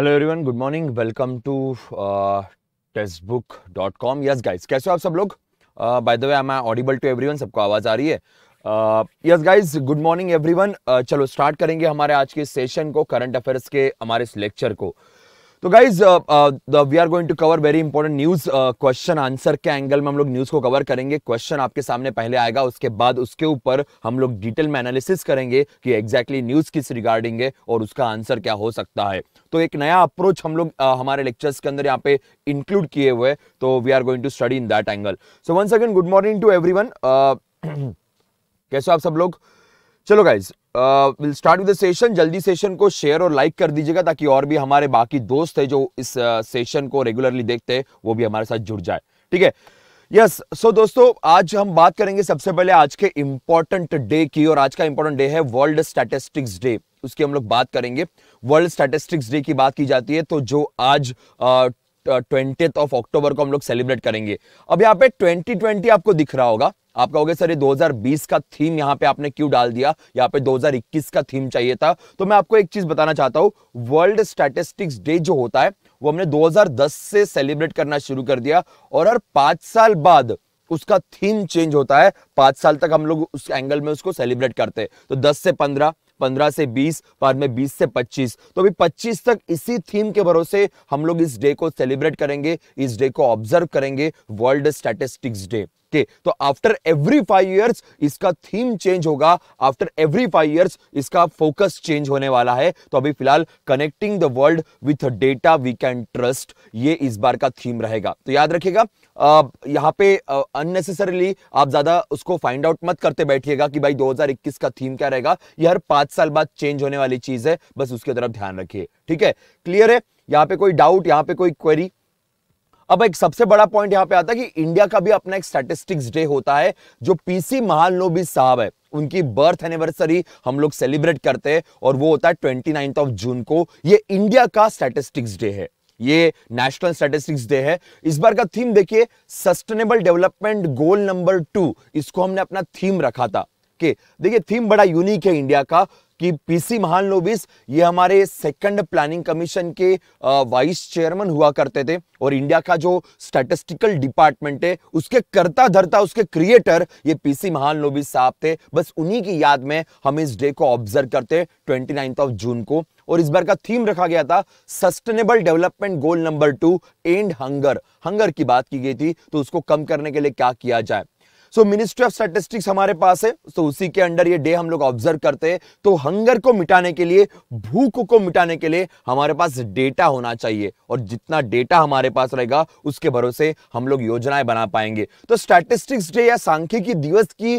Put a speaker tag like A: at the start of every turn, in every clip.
A: Hello everyone good morning welcome to test book dot com yes guys कैसे हो आप सब लोग by the way I am audible to everyone सबको आवाज़ आ रही है yes guys good morning everyone चलो स्टार्ट करेंगे हमारे आज के सेशन को करंट अफेयर्स के हमारे इस लेक्चर को uh, तो guys we are going to cover very important news question answer के एंगल में हम लोग न्यूज को कवर करेंगे क्वेश्चन आपके सामने पहले आएगा उसके बाद उसके ऊपर हम लोग डिटेल में एनालिसिस करेंगे कि एग्जैक्टली exactly न्यूज किस रिगार्डिंग है और उसका आंसर क्या हो सकता है तो एक नया अप्रोच हम लोग uh, हमारे लेक्चर्स के अंदर यहाँ पे इंक्लूड किए हुए तो we are going to study in that angle so one second good morning to every कैसे हो आप सब लोग चलो guys will start with session जल्दी सेशन को शेयर और लाइक कर दीजिएगा ताकि और भी हमारे बाकी दोस्त है जो इस सेशन uh, को रेगुलरली देखते हैं वो भी हमारे साथ जुड़ जाए ठीक है यस yes, सो so दोस्तों आज हम बात करेंगे सबसे पहले आज के इंपॉर्टेंट डे की और आज का इंपॉर्टेंट डे है वर्ल्ड स्टैटिस्टिक्स डे उसकी हम लोग बात करेंगे वर्ल्ड स्टैटिस्टिक्स डे की बात की जाती है तो जो आज ट्वेंटी ऑफ अक्टूबर को हम लोग सेलिब्रेट करेंगे अब यहाँ पे 2020 आपको दिख रहा होगा आप कहोगे सर ये 2020 का थीम यहाँ पे आपने क्यों डाल दिया यहाँ पे 2021 का थीम चाहिए था तो मैं आपको एक चीज बताना चाहता हूँ वर्ल्ड स्टैटिस्टिक्स डे जो होता है वो हमने 2010 से सेलिब्रेट करना शुरू कर दिया और हर पांच साल बाद उसका थीम चेंज होता है पांच साल तक हम लोग उस एंगल में उसको सेलिब्रेट करते हैं तो दस से पंद्रह पंद्रह से बीस बाद में बीस से पच्चीस तो अभी पच्चीस तक इसी थीम के भरोसे हम लोग इस डे को सेलिब्रेट करेंगे इस डे को ऑब्जर्व करेंगे वर्ल्ड स्टैटिस्टिक्स डे के तो आफ्टर एवरी फाइव ईयर्स इसका थीम चेंज होगा आफ्टर एवरी फाइव ईयर्स इसका फोकस चेंज होने वाला है तो अभी फिलहाल connecting the world with data we can trust ये इस बार का थीम रहेगा तो याद रखिएगा यहाँ पे अननेसेसरीली आप ज्यादा उसको फाइंड आउट मत करते बैठिएगा कि भाई 2021 का थीम क्या रहेगा ये हर पांच साल बाद चेंज होने वाली चीज है बस उसके तरफ ध्यान रखिए ठीक है क्लियर है यहाँ पे कोई डाउट यहाँ पे कोई क्वेरी अब एक सबसे बड़ा पॉइंट यहां पे आता है कि इंडिया का भी अपना एक स्टैटिस्टिक्स डे होता है जो पीसी महालनोबी साहब है उनकी बर्थ एनिवर्सरी हम लोग सेलिब्रेट करते हैं और वो होता है ट्वेंटी ऑफ जून को ये इंडिया का स्टैटिस्टिक्स डे है ये नेशनल स्टैटिस्टिक्स डे है इस बार का थीम देखिए sustainable development goal number two इसको हमने अपना थीम रखा था देखिए थीम बड़ा यूनिक है इंडिया का कि पीसी महान लोबिस ये हमारे सेकंड प्लानिंग कमीशन के वाइस चेयरमैन हुआ करते थे और इंडिया का जो स्टैटिस्टिकल डिपार्टमेंट है उसके करता धरता उसके क्रिएटर ये पीसी महान लोबिस साहब थे बस उन्हीं की याद में हम इस डे को ऑब्जर्व करते ट्वेंटी ऑफ जून को और इस बार का थीम रखा गया था sustainable development goal number two and hunger hunger की बात की गई थी तो उसको कम करने के लिए क्या किया जाए सो मिनिस्ट्री ऑफ स्टैटिस्टिक्स हमारे पास है तो so, उसी के अंडर ये डे हम लोग ऑब्जर्व करते हैं तो हंगर को मिटाने के लिए भूख को मिटाने के लिए हमारे पास डेटा होना चाहिए और जितना डेटा हमारे पास रहेगा उसके भरोसे हम लोग योजनाएं बना पाएंगे तो स्टैटिस्टिक्स डे या सांख्यिकी दिवस की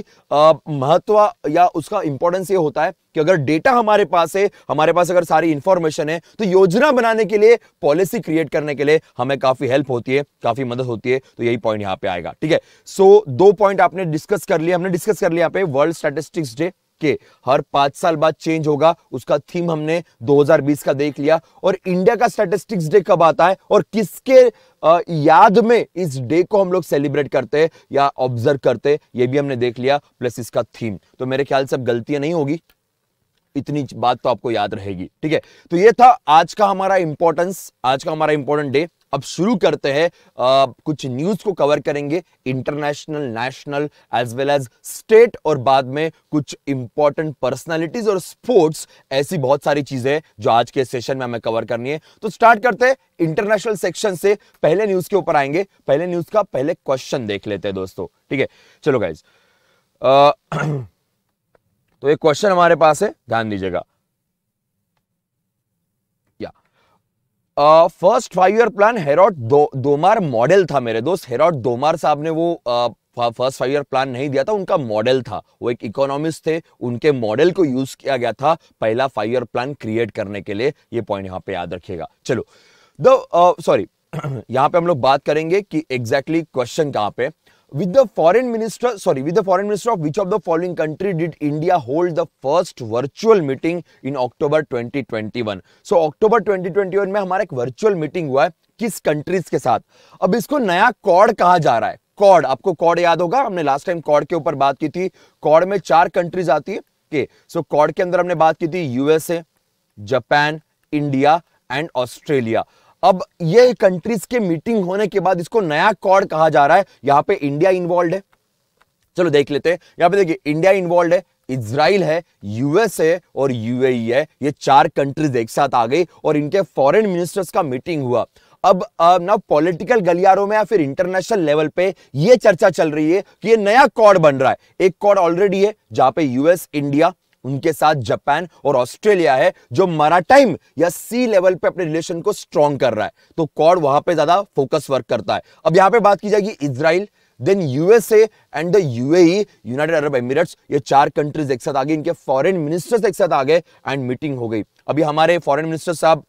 A: महत्व या उसका इंपॉर्टेंस ये होता है कि अगर डेटा हमारे पास है हमारे पास अगर सारी इंफॉर्मेशन है तो योजना बनाने के लिए पॉलिसी क्रिएट करने के लिए हमें काफी हेल्प होती है काफी मदद होती है तो यही पॉइंट यहां पे आएगा ठीक है सो दो पॉइंट आपने डिस्कस कर लिया हमने डिस्कस कर लिया पे वर्ल्ड स्टैटिस्टिक्स डे के हर पांच साल बाद चेंज होगा उसका थीम हमने 2020 का देख लिया और इंडिया का स्टैटिस्टिक्स डे कब आता है और किसके याद में इस डे को हम लोग सेलिब्रेट करते हैं या ऑब्जर्व करते हैं ये भी हमने देख लिया प्लस इसका थीम तो मेरे ख्याल से अब गलतियां नहीं होगी इतनी बात तो आपको याद रहेगी ठीक है तो ये था आज का हमारा इंपॉर्टेंस आज का हमारा इंपॉर्टेंट डे अब शुरू करते हैं कुछ न्यूज को कवर करेंगे international national as well as state और बाद में कुछ इंपॉर्टेंट पर्सनालिटीज और स्पोर्ट्स ऐसी बहुत सारी चीजें जो आज के सेशन में हमें कवर करनी है तो स्टार्ट करते हैं इंटरनेशनल सेक्शन से पहले न्यूज के ऊपर आएंगे पहले न्यूज का पहले क्वेश्चन देख लेते हैं दोस्तों ठीक है चलो गाइज तो एक क्वेश्चन हमारे पास है ध्यान दीजिएगा first five year plan Harrod Domar model था मेरे दोस्त हेरोट दोमार साहब ने वो फर्स्ट फाइव ईयर प्लान नहीं दिया था उनका मॉडल था वो एक इकोनॉमिस्ट थे उनके मॉडल को यूज किया गया था पहला फाइव ईयर प्लान क्रिएट करने के लिए ये पॉइंट यहाँ पे याद रखिएगा चलो दो सॉरी uh, यहाँ पे हम लोग बात करेंगे कि एग्जैक्टली क्वेश्चन कहां पे with the foreign minister sorry with the foreign minister of which of the following country did india hold the first virtual meeting in october 2021 so october 2021 में हमारा एक virtual meeting हुआ है किस कंट्रीज के साथ अब इसको नया कॉड कहा जा रहा है कॉड आपको कॉड याद होगा हमने लास्ट टाइम कॉड के ऊपर बात की थी कॉड में चार कंट्रीज आती है के सो कॉड के अंदर हमने बात की थी USA Japan India and Australia अब ये कंट्रीज के मीटिंग होने के बाद इसको नया कॉर्ड कहा जा रहा है यहां पे इंडिया इन्वॉल्व है चलो देख लेते हैं यहां पे देखिए इंडिया इन्वॉल्व है इसराइल है यूएस है और यूएई e है ये चार कंट्रीज एक साथ आ गई और इनके फॉरेन मिनिस्टर्स का मीटिंग हुआ अब ना पॉलिटिकल गलियारों में या फिर इंटरनेशनल लेवल पे ये चर्चा चल रही है कि ये नया कॉर्ड बन रहा है एक कॉर्ड ऑलरेडी है जहां पे यूएस इंडिया उनके साथ जापान और ऑस्ट्रेलिया है जो मराटाइम या सी लेवल पे अपने रिलेशन को स्ट्रॉन्ग कर रहा है तो कॉड वहां पे ज्यादा फोकस वर्क करता है अब यहां पे बात की जाएगी Israel then USA and the UAE United Arab Emirates ये चार कंट्रीज एक साथ आ गए इनके फॉरेन मिनिस्टर्स एक साथ आ गए एंड मीटिंग हो गई अभी हमारे फॉरेन मिनिस्टर साहब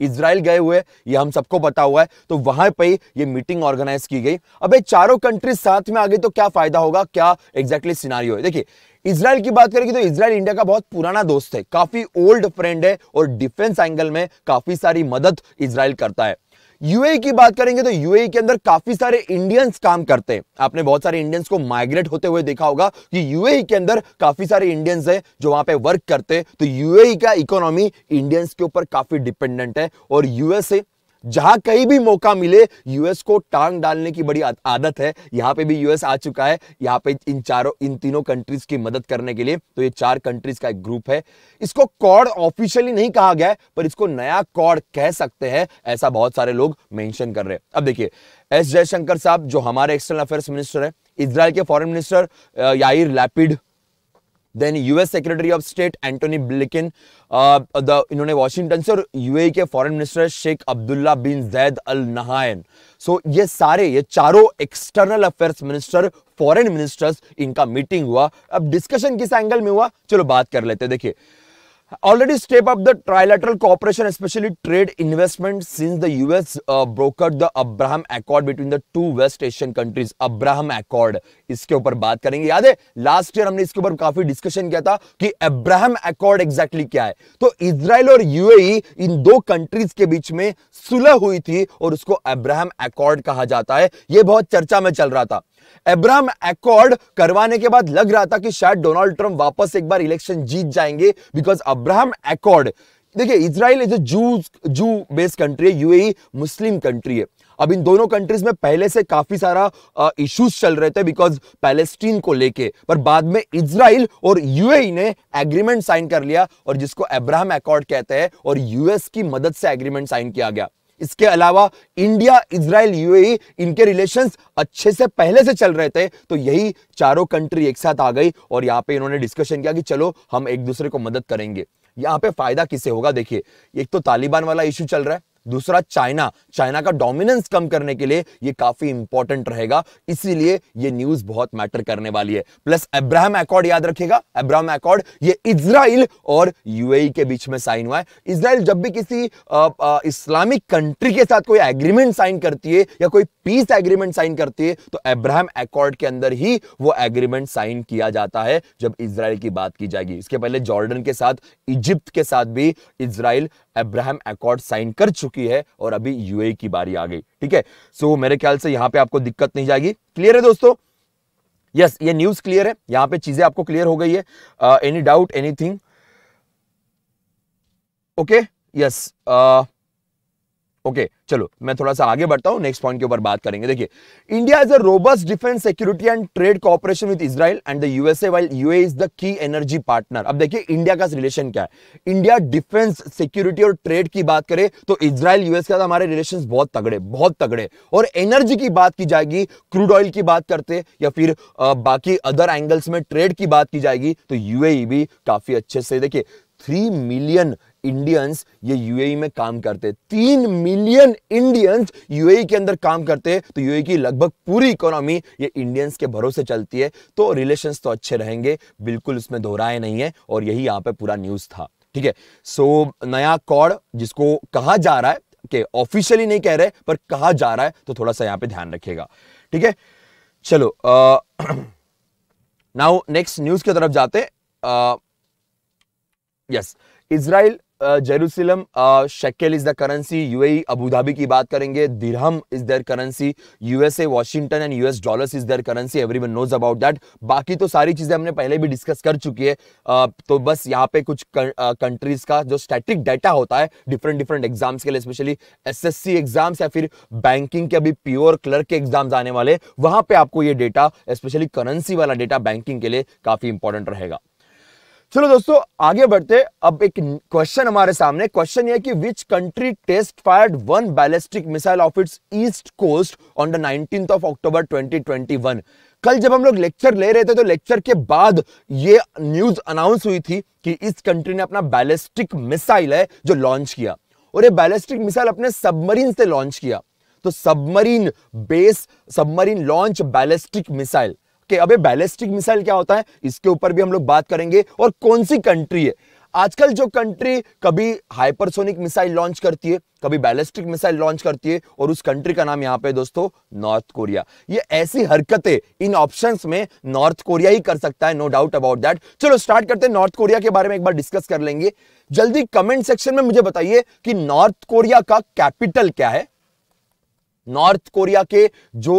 A: इसराइल गए हुए ये हम सबको पता हुआ है तो वहां पे ये मीटिंग ऑर्गेनाइज की गई अब ये चारों कंट्रीज साथ में आ गई तो क्या फायदा होगा क्या एग्जैक्टली exactly सिनारियो है देखिए इसराइल की बात करेंगे तो इसराइल इंडिया का बहुत पुराना दोस्त है काफी ओल्ड फ्रेंड है और डिफेंस एंगल में काफी सारी मदद इसराइल करता है यूएई की बात करेंगे तो यूएई के अंदर काफी सारे इंडियंस काम करते हैं आपने बहुत सारे इंडियंस को माइग्रेट होते हुए देखा होगा कि यूएई के अंदर काफी सारे इंडियंस हैं जो वहां पे वर्क करते हैं तो यूएई का इकोनॉमी इंडियंस के ऊपर काफी डिपेंडेंट है और यूएसए जहां कहीं भी मौका मिले यूएस को टांग डालने की बड़ी आदत है यहां पे भी यूएस आ चुका है यहां पे इन चारों इन तीनों कंट्रीज की मदद करने के लिए तो ये चार कंट्रीज का एक ग्रुप है इसको कॉड ऑफिशियली नहीं कहा गया है पर इसको नया कॉड कह सकते हैं ऐसा बहुत सारे लोग मेंशन कर रहे हैं अब देखिए एस जयशंकर साहब जो हमारे एक्सटर्नल अफेयर्स मिनिस्टर है इसराइल के foreign minister Yair Lapid then US secretary of state Antony Blinken इन्होंने वॉशिंगटन से और यूएई e के foreign minister Sheikh Abdullah bin Zayed Al Nahyan so ये सारे ये चारों external affairs minister foreign ministers इनका मीटिंग हुआ अब डिस्कशन किस एंगल में हुआ चलो बात कर लेते देखिए already step up the trilateral cooperation, especially trade investment, since the US uh, brokered the Abraham accord between the two West Asian countries Abraham accord इसके ऊपर बात करेंगे याद है लास्ट ईयर हमने इसके ऊपर काफी डिस्कशन किया था कि अब्राहम अकॉर्ड एग्जैक्टली क्या है तो इसराइल और यूएई e इन दो कंट्रीज के बीच में सुलह हुई थी और उसको अब्राहम अकॉर्ड कहा जाता है यह बहुत चर्चा में चल रहा था एब्राम एकॉर्ड करवाने के बाद लग रहा था कि शायद डोनाल्ड ट्रंप वापस एक बार इलेक्शन जीत जाएंगे बिकॉज अब्राहम एकॉर्ड देखिए Israel is Jew Jew based country है यूएई मुस्लिम कंट्री है अब इन दोनों कंट्रीज में पहले से काफी सारा इश्यूज चल रहे थे बिकॉज पैलेस्टीन को लेके पर बाद में इसराइल और यूएई e ने एग्रीमेंट साइन कर लिया और जिसको अब्राहम एकॉर्ड कहते हैं और यूएस की मदद से एग्रीमेंट साइन किया गया इसके अलावा इंडिया इसराइल यूएई इनके रिलेशंस अच्छे से पहले से चल रहे थे तो यही चारों कंट्री एक साथ आ गई और यहां पे इन्होंने डिस्कशन किया कि चलो हम एक दूसरे को मदद करेंगे यहां पे फायदा किसे होगा देखिए एक तो तालिबान वाला इश्यू चल रहा है दूसरा चाइना चाइना का डोमिनेंस कम करने के लिए ये काफी इंपॉर्टेंट रहेगा इसीलिए ये न्यूज बहुत मैटर करने वाली है प्लस अब्राहम अकॉर्ड याद रखेगा अब्राहम अकॉर्ड ये इसराइल और यूएई e के बीच में साइन हुआ है इसराइल जब भी किसी इस्लामिक कंट्री के साथ कोई एग्रीमेंट साइन करती है या कोई पीस एग्रीमेंट साइन करती है तो अब्राहम अकॉर्ड के अंदर ही वो एग्रीमेंट साइन किया जाता है जब इसराइल की बात की जाएगी इसके पहले जॉर्डन के साथ इजिप्त के साथ भी इसराइल अब्राहम अकॉर्ड साइन कर चुकी है और अभी यूए e की बारी आ गई ठीक है सो so, मेरे ख्याल से यहां पे आपको दिक्कत नहीं जाएगी क्लियर है दोस्तों यस yes, ये न्यूज क्लियर है यहां पे चीजें आपको क्लियर हो गई है any doubt anything okay yes okay चलो मैं थोड़ा सा आगे बढ़ता हूं नेक्स्ट पॉइंट के ऊपर बात करेंगे देखिए India is a robust defence security and trade cooperation with Israel and the USA while UAE is the key energy partner अब देखिए इंडिया का रिलेशन क्या है इंडिया डिफेंस सिक्योरिटी और ट्रेड की बात करें तो इसराइल यूएस के साथ हमारे रिलेशन बहुत तगड़े बहुत तगड़े और एनर्जी की बात की जाएगी क्रूड ऑयल की बात करते या फिर आ, बाकी अदर एंगल्स में ट्रेड की बात की जाएगी तो यूए e भी काफी अच्छे से देखिए थ्री मिलियन इंडियंस ये यूएई e में काम करते तीन मिलियन इंडियंस यूएई के अंदर काम करते तो यूएई e की लगभग पूरी इकोनॉमी ये इंडियंस के भरोसे चलती है तो रिलेशंस तो अच्छे रहेंगे बिल्कुल उसमें दोहराए नहीं है और यही यहाँ पे पूरा न्यूज था ठीक है सो नया कॉड जिसको कहा जा रहा है के ऑफिशियली नहीं कह रहे पर कहा जा रहा है तो थोड़ा सा यहाँ पे ध्यान रखिएगा ठीक है चलो नाउ नेक्स्ट न्यूज की तरफ जाते yes uh, yes. Israel Jerusalem shekel is the currency UAE Abu Dhabi की बात करेंगे dirham is their currency USA Washington and US dollars is their currency everyone knows about that बाकी तो सारी चीजें हमने पहले भी डिस्कस कर चुकी है uh, तो बस यहाँ पे कुछ कंट्रीज का जो स्टैटिक डाटा होता है डिफरेंट डिफरेंट एग्जाम्स के लिए स्पेशली एसएससी एग्जाम्स या फिर बैंकिंग के अभी प्योर क्लर्क के एग्जाम्स आने वाले वहां पर आपको ये डेटा स्पेशली करेंसी वाला डेटा बैंकिंग के लिए काफी इंपॉर्टेंट रहेगा चलो दोस्तों आगे बढ़ते अब एक क्वेश्चन हमारे सामने क्वेश्चन यह कि which country test fired one ballistic missile of its east coast on the nineteen of October 2021 कल जब हम लोग लेक्चर ले रहे थे तो लेक्चर के बाद ये न्यूज अनाउंस हुई थी कि इस कंट्री ने अपना बैलिस्टिक मिसाइल है जो लॉन्च किया और ये बैलिस्टिक मिसाइल अपने सबमरीन से लॉन्च किया तो submarine base submarine launch ballistic missile कि अबे बैलिस्टिक मिसाइल क्या होता है इसके ऊपर भी हम लोग बात करेंगे और कौन सी कंट्री है आजकल जो कंट्री कभी हाइपरसोनिक मिसाइल लॉन्च करती है कभी बैलिस्टिक मिसाइल लॉन्च करती है और उस कंट्री का नाम यहां पे दोस्तों नॉर्थ कोरिया ये ऐसी हरकतें इन ऑप्शंस में नॉर्थ कोरिया ही कर सकता है नो डाउट अबाउट दैट चलो स्टार्ट करते हैं नॉर्थ कोरिया के बारे में एक बार डिस्कस कर लेंगे जल्दी कमेंट सेक्शन में मुझे बताइए कि नॉर्थ कोरिया का कैपिटल क्या है नॉर्थ कोरिया के जो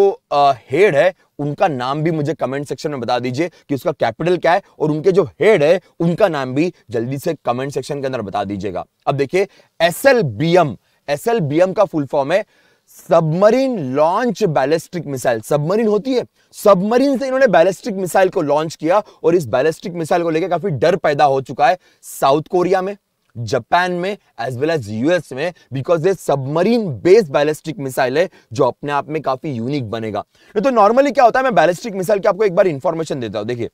A: हेड है उनका नाम भी मुझे कमेंट सेक्शन में बता दीजिए कि उसका कैपिटल क्या है और उनके जो हेड है उनका नाम भी जल्दी से कमेंट सेक्शन के अंदर बता दीजिएगा अब देखिए S L B M S L B M का फुल फॉर्म है submarine launch ballistic missile submarine होती है सबमरीन से इन्होंने बैलिस्टिक मिसाइल को लॉन्च किया और इस बैलिस्टिक मिसाइल को लेकर काफी डर पैदा हो चुका है साउथ कोरिया में जापान में एज वेल एज यूएस में बिकॉज ये सबमरीन बेस्ड बैलिस्टिक मिसाइल है जो अपने आप में काफी यूनिक बनेगा तो नॉर्मली क्या होता है मैं बैलिस्टिक मिसाइल की आपको एक बार इंफॉर्मेशन देता हूँ देखिए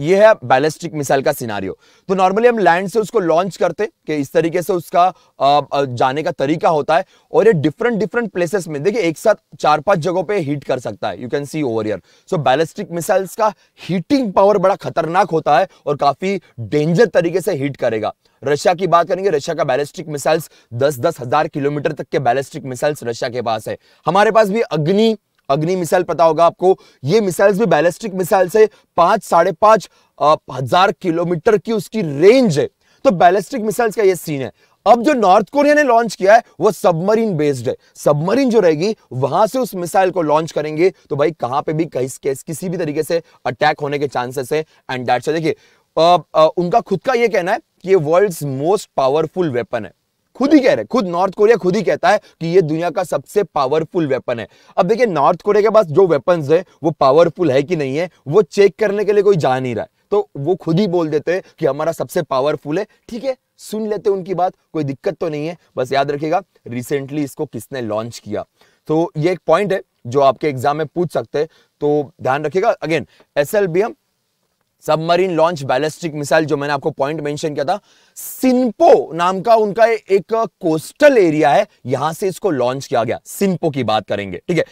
A: ये है बैलिस्टिक मिसाइल का सिनारियो तो नॉर्मली हम लैंड से उसको लॉन्च करते कि इस तरीके से उसका जाने का तरीका होता है और ये डिफरेंट डिफरेंट प्लेसेस में देखिए एक साथ चार पांच जगहों पे हीट कर सकता है you can see over year so ballistic missiles का हीटिंग पावर बड़ा खतरनाक होता है और काफी डेंजर तरीके से हीट करेगा रशिया की बात करेंगे रशिया का बैलिस्टिक मिसाइल्स दस दस हजार किलोमीटर तक के बैलिस्टिक मिसाइल्स रशिया के पास है हमारे पास भी अग्नि अग्नि मिसाइल पता होगा आपको ये मिसाइल्स भी बैलिस्टिक मिसाइल से पांच साढ़े पांच हजार किलोमीटर की उसकी रेंज है तो बैलिस्टिक मिसाइल्स का ये सीन है अब जो नॉर्थ कोरिया ने लॉन्च किया है वो सबमरीन बेस्ड है सबमरीन जो रहेगी वहां से उस मिसाइल को लॉन्च करेंगे तो भाई कहां पे भी कहीं किसी भी तरीके से अटैक होने के चांसेस है एंड देखिए उनका खुद का ये कहना है कि ये वर्ल्ड्स मोस्ट पावरफुल वेपन है खुद ही कह रहे खुद नॉर्थ कोरिया खुद ही कहता है कि ये दुनिया का सबसे पावरफुल वेपन है अब देखिए नॉर्थ कोरिया के पास जो वेपन है वो पावरफुल है कि नहीं है वो चेक करने के लिए कोई जा नहीं रहा है तो वो खुद ही बोल देते हैं कि हमारा सबसे पावरफुल है ठीक है सुन लेते उनकी बात कोई दिक्कत तो नहीं है बस याद रखिएगा रिसेंटली इसको किसने लॉन्च किया तो ये एक पॉइंट है जो आपके एग्जाम में पूछ सकते हैं तो ध्यान रखिएगा again S submarine launch ballistic missile जो मैंने आपको पॉइंट मेंशन किया था सिंपो नाम का उनका एक कोस्टल एरिया है यहां से इसको लॉन्च किया गया सिंपो की बात करेंगे ठीक है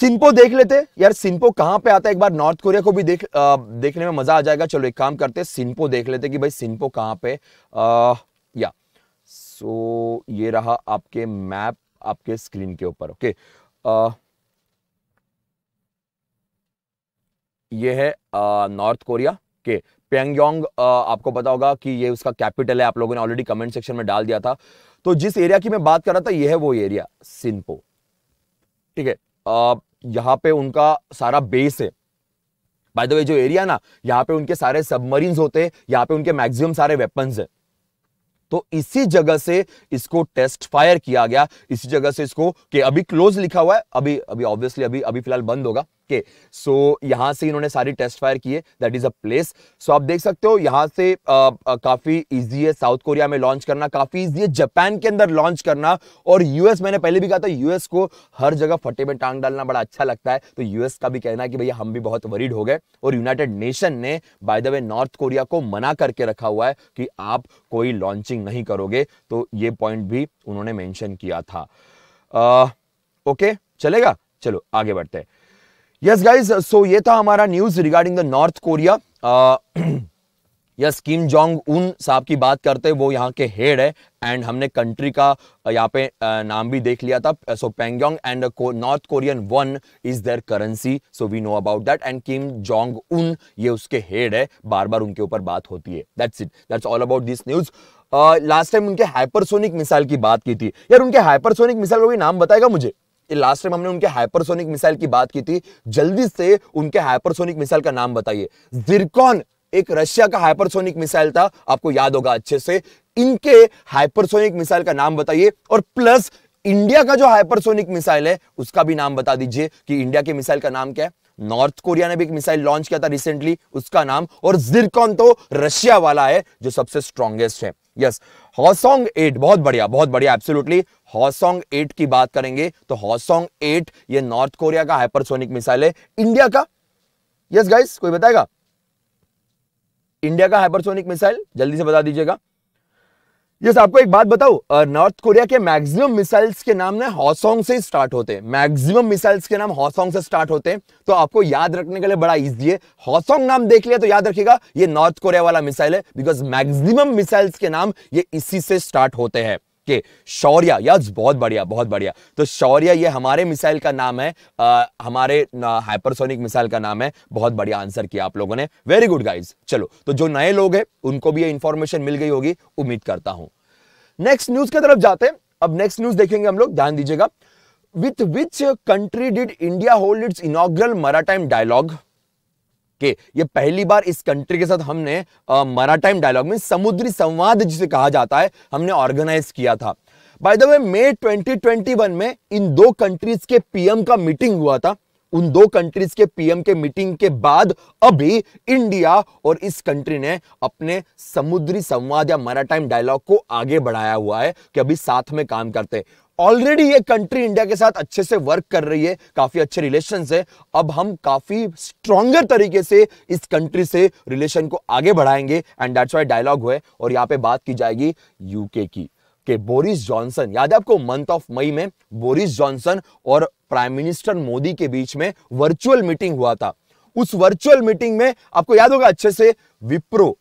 A: सिंपो देख लेते यार सिंपो कहां पे आता है एक बार नॉर्थ कोरिया को भी देख आ, देखने में मजा आ जाएगा चलो एक काम करते सिंपो देख लेते कि भाई सिंपो कहां पे आ, या सो ये रहा आपके मैप आपके स्क्रीन के ऊपर ओके आ, ये है नॉर्थ कोरिया के पेंगयोंग आपको पता होगा कि ये उसका कैपिटल है आप लोगों ने ऑलरेडी कमेंट सेक्शन में डाल दिया था तो जिस एरिया की मैं बात कर रहा था ये है वो एरिया सिंपो ठीक है यहां पे उनका सारा बेस है बाय द वे जो एरिया ना यहां पे उनके सारे सबमरीन होते हैं यहां पे उनके मैक्सिमम सारे वेपन्स है तो इसी जगह से इसको टेस्ट फायर किया गया इसी जगह से इसको कि अभी क्लोज लिखा हुआ है अभी अभी ऑब्वियसली अभी अभी फिलहाल बंद होगा ओके सो यहां से इन्होंने सारी टेस्ट फायर किए that is a place so आप देख सकते हो यहां से आ, uh, आ, uh, काफी इजी है साउथ कोरिया में लॉन्च करना काफी इजी है जापान के अंदर लॉन्च करना और यूएस मैंने पहले भी कहा था यूएस को हर जगह फटे में टांग डालना बड़ा अच्छा लगता है तो यूएस का भी कहना है कि भैया हम भी बहुत वरीड हो गए और यूनाइटेड नेशन ने by the way North Korea को मना करके रखा हुआ है कि आप कोई लॉन्चिंग नहीं करोगे तो ये पॉइंट भी उन्होंने मैंशन किया था ओके uh, चलेगा चलो आगे बढ़ते हैं यस गाइस सो ये था हमारा news regarding the North Korea yes Kim Jong Un साहब की बात करते हैं वो यहाँ के हेड है एंड हमने कंट्री का uh, यहाँ पे uh, नाम भी देख लिया था so Pyongyang and North Korean won is their currency so we know about that and Kim Jong Un ये उसके हेड है बार बार उनके ऊपर बात होती है that's it that's all about this news last time उनके हाइपरसोनिक मिसाइल की बात की थी यार उनके हाइपरसोनिक मिसाइल का भी नाम बताएगा मुझे लास्ट टाइम हमने उनके हाइपरसोनिक मिसाइल की बात की थी जल्दी से उनके हाइपरसोनिक मिसाइल का नाम बताइए जिरकॉन एक रशिया का हाइपरसोनिक मिसाइल था आपको याद होगा अच्छे से इनके हाइपरसोनिक मिसाइल का नाम बताइए और प्लस इंडिया का जो हाइपरसोनिक मिसाइल है उसका भी नाम बता दीजिए कि इंडिया के मिसाइल का नाम क्या है नॉर्थ कोरिया ने भी एक मिसाइल लॉन्च किया था रिसेंटली उसका नाम और जिरकॉन तो रशिया वाला है जो सबसे स्ट्रॉन्गेस्ट है यस हॉसोंग एट बहुत बढ़िया बहुत बढ़िया एब्सोल्युटली हॉसोंग 8 की बात करेंगे तो हॉसोंग 8 ये नॉर्थ कोरिया का हाइपरसोनिक मिसाइल है इंडिया का यस yes गाइस कोई बताएगा इंडिया का हाइपरसोनिक मिसाइल जल्दी से बता दीजिएगा यस yes, आपको एक बात बताऊं नॉर्थ कोरिया के मैक्सिमम मिसाइल्स के नाम ना हॉसोंग से स्टार्ट होते हैं मैक्सिमम मिसाइल्स के नाम हॉसोंग से स्टार्ट होते हैं तो आपको याद रखने के लिए बड़ा इजी है हॉसोंग नाम देख लिया तो याद रखिएगा ये नॉर्थ कोरिया वाला मिसाइल है बिकॉज मैक्सिमम मिसाइल्स के नाम ये इसी से स्टार्ट होते हैं ओके शौर्य यस बहुत बढ़िया बहुत बढ़िया तो शौर्य ये हमारे मिसाइल का नाम है आ, हमारे हाइपरसोनिक मिसाइल का नाम है बहुत बढ़िया आंसर किया आप लोगों ने वेरी गुड गाइज चलो तो जो नए लोग हैं उनको भी ये इंफॉर्मेशन मिल गई होगी उम्मीद करता हूं नेक्स्ट न्यूज की तरफ जाते हैं अब नेक्स्ट न्यूज देखेंगे हम लोग ध्यान दीजिएगा with which country did India hold its inaugural maritime dialogue के ये पहली बार इस कंट्री के साथ हमने मराठाइम डायलॉग में समुद्री संवाद जिसे कहा जाता है हमने ऑर्गेनाइज किया था बाय द वे मई 2021 में इन दो कंट्रीज के पीएम का मीटिंग हुआ था उन दो कंट्रीज के पीएम के मीटिंग के बाद अभी इंडिया और इस कंट्री ने अपने समुद्री संवाद या मराठाइम डायलॉग को आगे बढ़ाया हुआ है कि अभी साथ में काम करते हैं ऑलरेडी ये कंट्री इंडिया के साथ अच्छे से वर्क कर रही है काफी अच्छे रिलेशन है अब हम काफी स्ट्रॉन्गर तरीके से इस कंट्री से रिलेशन को आगे बढ़ाएंगे एंड दैट्स वाई डायलॉग हुए और यहाँ पे बात की जाएगी यूके की के बोरिस जॉनसन याद है आपको मंथ ऑफ मई में बोरिस जॉनसन और प्राइम मिनिस्टर मोदी के बीच में वर्चुअल मीटिंग हुआ था उस वर्चुअल मीटिंग में आपको याद होगा अच्छे से विप्रो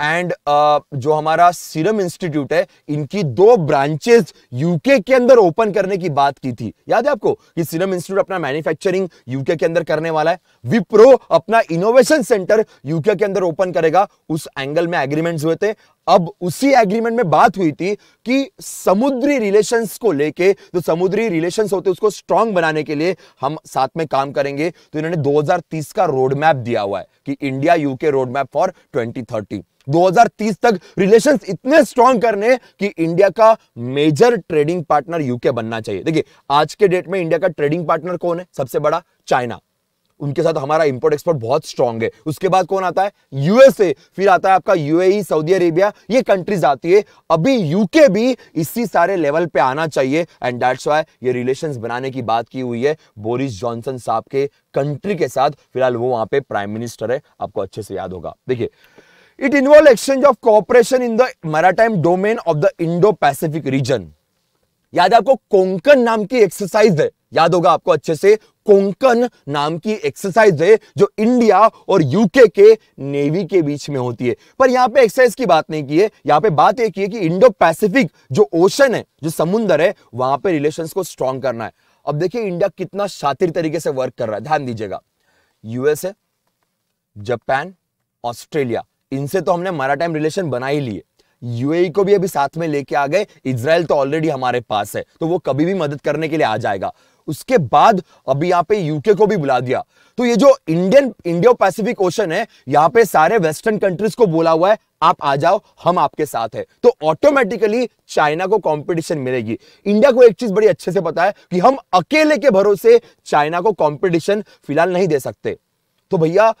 A: एंड uh, जो हमारा सीरम इंस्टीट्यूट है इनकी दो ब्रांचेस यूके के अंदर ओपन करने की बात की थी याद है आपको कि सीरम इंस्टीट्यूट अपना मैन्युफैक्चरिंग यूके के अंदर करने वाला है विप्रो अपना इनोवेशन सेंटर यूके के अंदर ओपन करेगा उस एंगल में एग्रीमेंट्स हुए थे अब उसी एग्रीमेंट में बात हुई थी कि समुद्री रिलेशंस को लेके जो तो समुद्री रिलेशंस होते उसको स्ट्रांग बनाने के लिए हम साथ में काम करेंगे तो इन्होंने 2030 का रोड मैप दिया हुआ है कि India UK road map for 2030 2030 तक रिलेशंस इतने स्ट्रॉन्ग करने कि इंडिया का मेजर ट्रेडिंग पार्टनर यूके बनना चाहिए देखिए आज के डेट में इंडिया का ट्रेडिंग पार्टनर कौन है सबसे बड़ा चाइना उनके साथ हमारा इंपोर्ट एक्सपोर्ट बहुत स्ट्रांग है उसके बाद कौन आता है यूएसए फिर आता है आपका यूएई सऊदी अरेबिया ये कंट्रीज आती है अभी यूके भी इसी सारे लेवल पे आना चाहिए एंड दैट्स वाई ये रिलेशंस बनाने की बात की हुई है बोरिस जॉनसन साहब के कंट्री के साथ फिलहाल वो वहां पे प्राइम मिनिस्टर है आपको अच्छे से याद होगा देखिए It involved exchange of cooperation in the maritime domain of the Indo-Pacific region. याद है आपको कोंकण नाम की एक्सरसाइज है याद होगा आपको अच्छे से कोंकण नाम की एक्सरसाइज है जो इंडिया और यूके के नेवी के बीच में होती है पर यहां पे एक्सरसाइज की बात नहीं की है यहां पे बात यह की है कि इंडो पैसिफिक जो ओशन है जो समुंदर है वहां पे रिलेशंस को स्ट्रांग करना है अब देखिए इंडिया कितना शातिर तरीके से वर्क कर रहा है ध्यान दीजिएगा यूएसए जापान ऑस्ट्रेलिया इनसे तो हमने मैराटाइम रिलेशन बना ही लिए यूएई को भी अभी साथ में लेके आ गए इसराइल तो ऑलरेडी हमारे पास है तो वो कभी भी मदद करने के लिए आ जाएगा उसके बाद अभी यहाँ पे यूके को भी बुला दिया तो ये जो इंडियन इंडियो पैसिफिक ओशन है यहाँ पे सारे वेस्टर्न कंट्रीज को बोला हुआ है आप आ जाओ हम आपके साथ है तो ऑटोमेटिकली चाइना को कंपटीशन मिलेगी इंडिया को एक चीज बड़ी अच्छे से पता है कि हम अकेले के भरोसे चाइना को कंपटीशन फिलहाल नहीं दे सकते तो भैया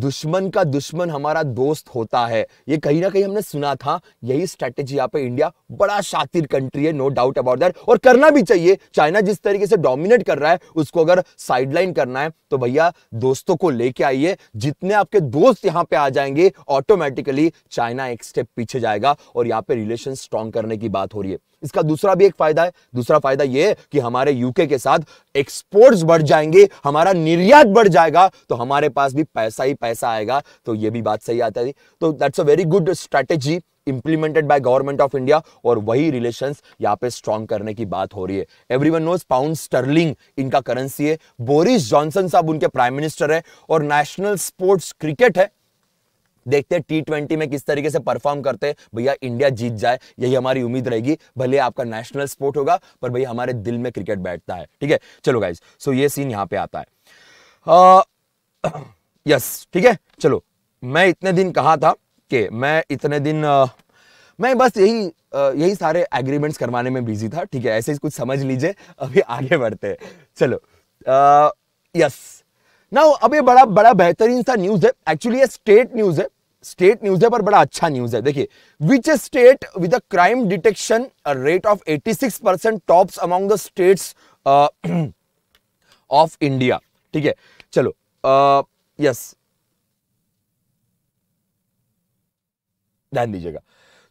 A: दुश्मन का दुश्मन हमारा दोस्त होता है ये कहीं ना कहीं हमने सुना था यही स्ट्रेटेजी यहाँ पे इंडिया बड़ा शातिर कंट्री है नो डाउट अबाउट दैट और करना भी चाहिए चाइना जिस तरीके से डोमिनेट कर रहा है उसको अगर साइडलाइन करना है तो भैया दोस्तों को लेके आइए जितने आपके दोस्त यहाँ पे आ जाएंगे ऑटोमेटिकली चाइना एक स्टेप पीछे जाएगा और यहाँ पे रिलेशन स्ट्रॉन्ग करने की बात हो रही है इसका दूसरा भी एक फायदा है दूसरा फायदा यह है कि हमारे यूके के साथ एक्सपोर्ट्स बढ़ जाएंगे हमारा निर्यात बढ़ जाएगा तो हमारे पास भी पैसा ही पैसा आएगा तो यह भी बात सही आता है तो that's a very good strategy implemented by government of India और वही रिलेशंस यहाँ पे स्ट्रॉन्ग करने की बात हो रही है एवरीवन नोज पाउंड स्टर्लिंग इनका करेंसी है बोरिस जॉनसन साहब उनके प्राइम मिनिस्टर है और नेशनल स्पोर्ट्स क्रिकेट है देखते हैं टी ट्वेंटी में किस तरीके से परफॉर्म करते हैं भैया इंडिया जीत जाए यही हमारी उम्मीद रहेगी भले आपका नेशनल स्पोर्ट होगा पर भैया हमारे दिल में क्रिकेट बैठता है ठीक है चलो गाइज सो ये सीन यहाँ पे आता है आ, यस ठीक है चलो मैं इतने दिन कहा था कि मैं इतने दिन आ, मैं बस यही यही सारे एग्रीमेंट्स करवाने में बिजी था ठीक है ऐसे ही कुछ समझ लीजिए अभी आगे बढ़ते हैं चलो यस ना अब ये बड़ा बड़ा बेहतरीन सा न्यूज़ है एक्चुअली ये स्टेट न्यूज़ है स्टेट न्यूज है पर बड़ा अच्छा न्यूज है देखिए which state with crime detection rate of 86 percent top among the states of India ठीक है चलो यस uh, ध्यान दीजिएगा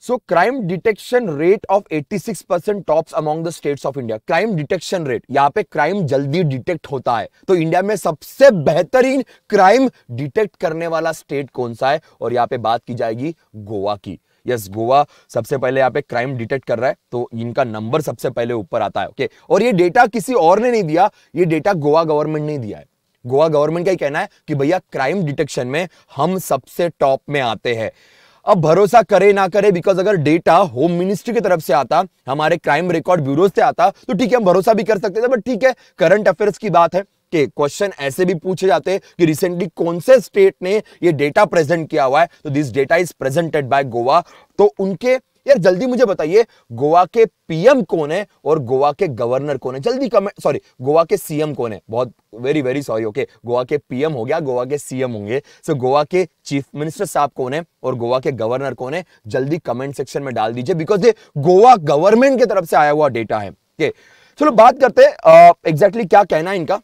A: so crime detection rate of 86% percent top among the states of India crime detection rate यहां पे crime जल्दी detect होता है तो इंडिया में सबसे बेहतरीन क्राइम डिटेक्ट करने वाला स्टेट कौन सा है और यहां पे बात की जाएगी गोवा की यस yes, गोवा सबसे पहले यहाँ पे क्राइम डिटेक्ट कर रहा है तो इनका नंबर सबसे पहले ऊपर आता है ओके okay? और ये डेटा किसी और ने नहीं दिया ये डेटा गोवा गवर्नमेंट ने दिया है गोवा गवर्नमेंट का ही कहना है कि भैया क्राइम डिटेक्शन में हम सबसे टॉप में आते हैं अब भरोसा करे ना करे बिकॉज अगर डेटा होम मिनिस्ट्री की तरफ से आता हमारे क्राइम रिकॉर्ड ब्यूरो से आता तो ठीक है हम भरोसा भी कर सकते थे बट ठीक है करंट अफेयर्स की बात है के क्वेश्चन ऐसे भी पूछे जाते हैं कि रिसेंटली कौन से स्टेट ने ये डेटा प्रेजेंट किया हुआ है तो this data is presented by Goa तो उनके यार जल्दी मुझे बताइए गोवा के पीएम कौन है और गोवा के गवर्नर कौन है जल्दी कमेंट सॉरी गोवा के सीएम कौन है बहुत very very sorry okay Goa के पीएम हो गया गोवा के सीएम होंगे सो गोवा के चीफ मिनिस्टर साहब कौन है और गोवा के गवर्नर कौन है जल्दी कमेंट सेक्शन में डाल दीजिए बिकॉज ये गोवा गवर्नमेंट की तरफ से आया हुआ डेटा है चलो बात करते हैं एग्जैक्टली exactly क्या कहना है इनका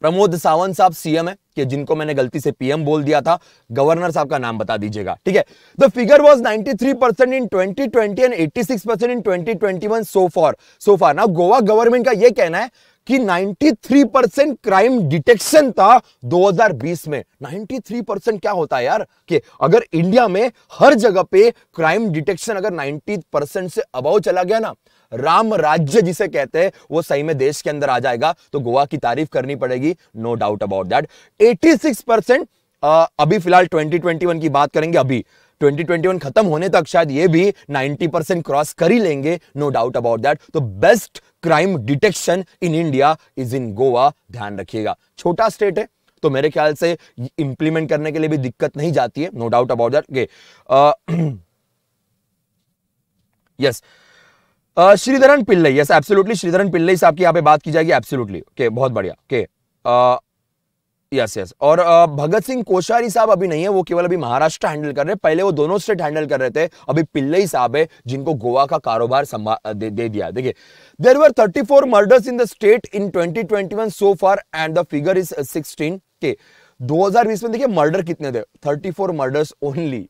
A: प्रमोद सावंत साहब सीएम है कि जिनको मैंने गलती से पीएम बोल दिया था गवर्नर साहब का नाम बता दीजिएगा ठीक है the figure was 93 percent in 2020 and 86 percent in 2021 so far so far ना गोवा गवर्नमेंट का यह कहना है कि 93 परसेंट क्राइम डिटेक्शन था 2020 में 93 परसेंट क्या होता है यार कि अगर इंडिया में हर जगह पे क्राइम डिटेक्शन अगर 90 परसेंट से अबाव चला गया ना राम राज्य जिसे कहते हैं वो सही में देश के अंदर आ जाएगा तो गोवा की तारीफ करनी पड़ेगी no doubt about that 86 percent अभी फिलहाल 2021 की बात करेंगे अभी 2021 खत्म होने तक शायद ये भी 90 परसेंट क्रॉस कर ही लेंगे नो डाउट अबाउट दैट तो best crime detection in India is in Goa ध्यान रखिएगा छोटा स्टेट है तो मेरे ख्याल से इंप्लीमेंट करने के लिए भी दिक्कत नहीं जाती है no doubt about that yes Sreedharan Pillai yes absolutely Sreedharan Pillai साहब की यहाँ पे बात की जाएगी एब्सोल्युटली ओके okay, बहुत बढ़िया okay okay. Uh, yes yes और भगत सिंह कोश्यारी साहब अभी नहीं है वो केवल अभी महाराष्ट्र हैंडल कर रहे हैं पहले वो दोनों स्टेट हैंडल कर रहे थे अभी पिल्लई साहब है जिनको गोवा का कारोबार दे, दे दिया देखिए there were thirty four murders in the state in twenty twenty one so far and the figure is sixteen के 2020 में देखिए मर्डर कितने थे 34 मर्डर्स ओनली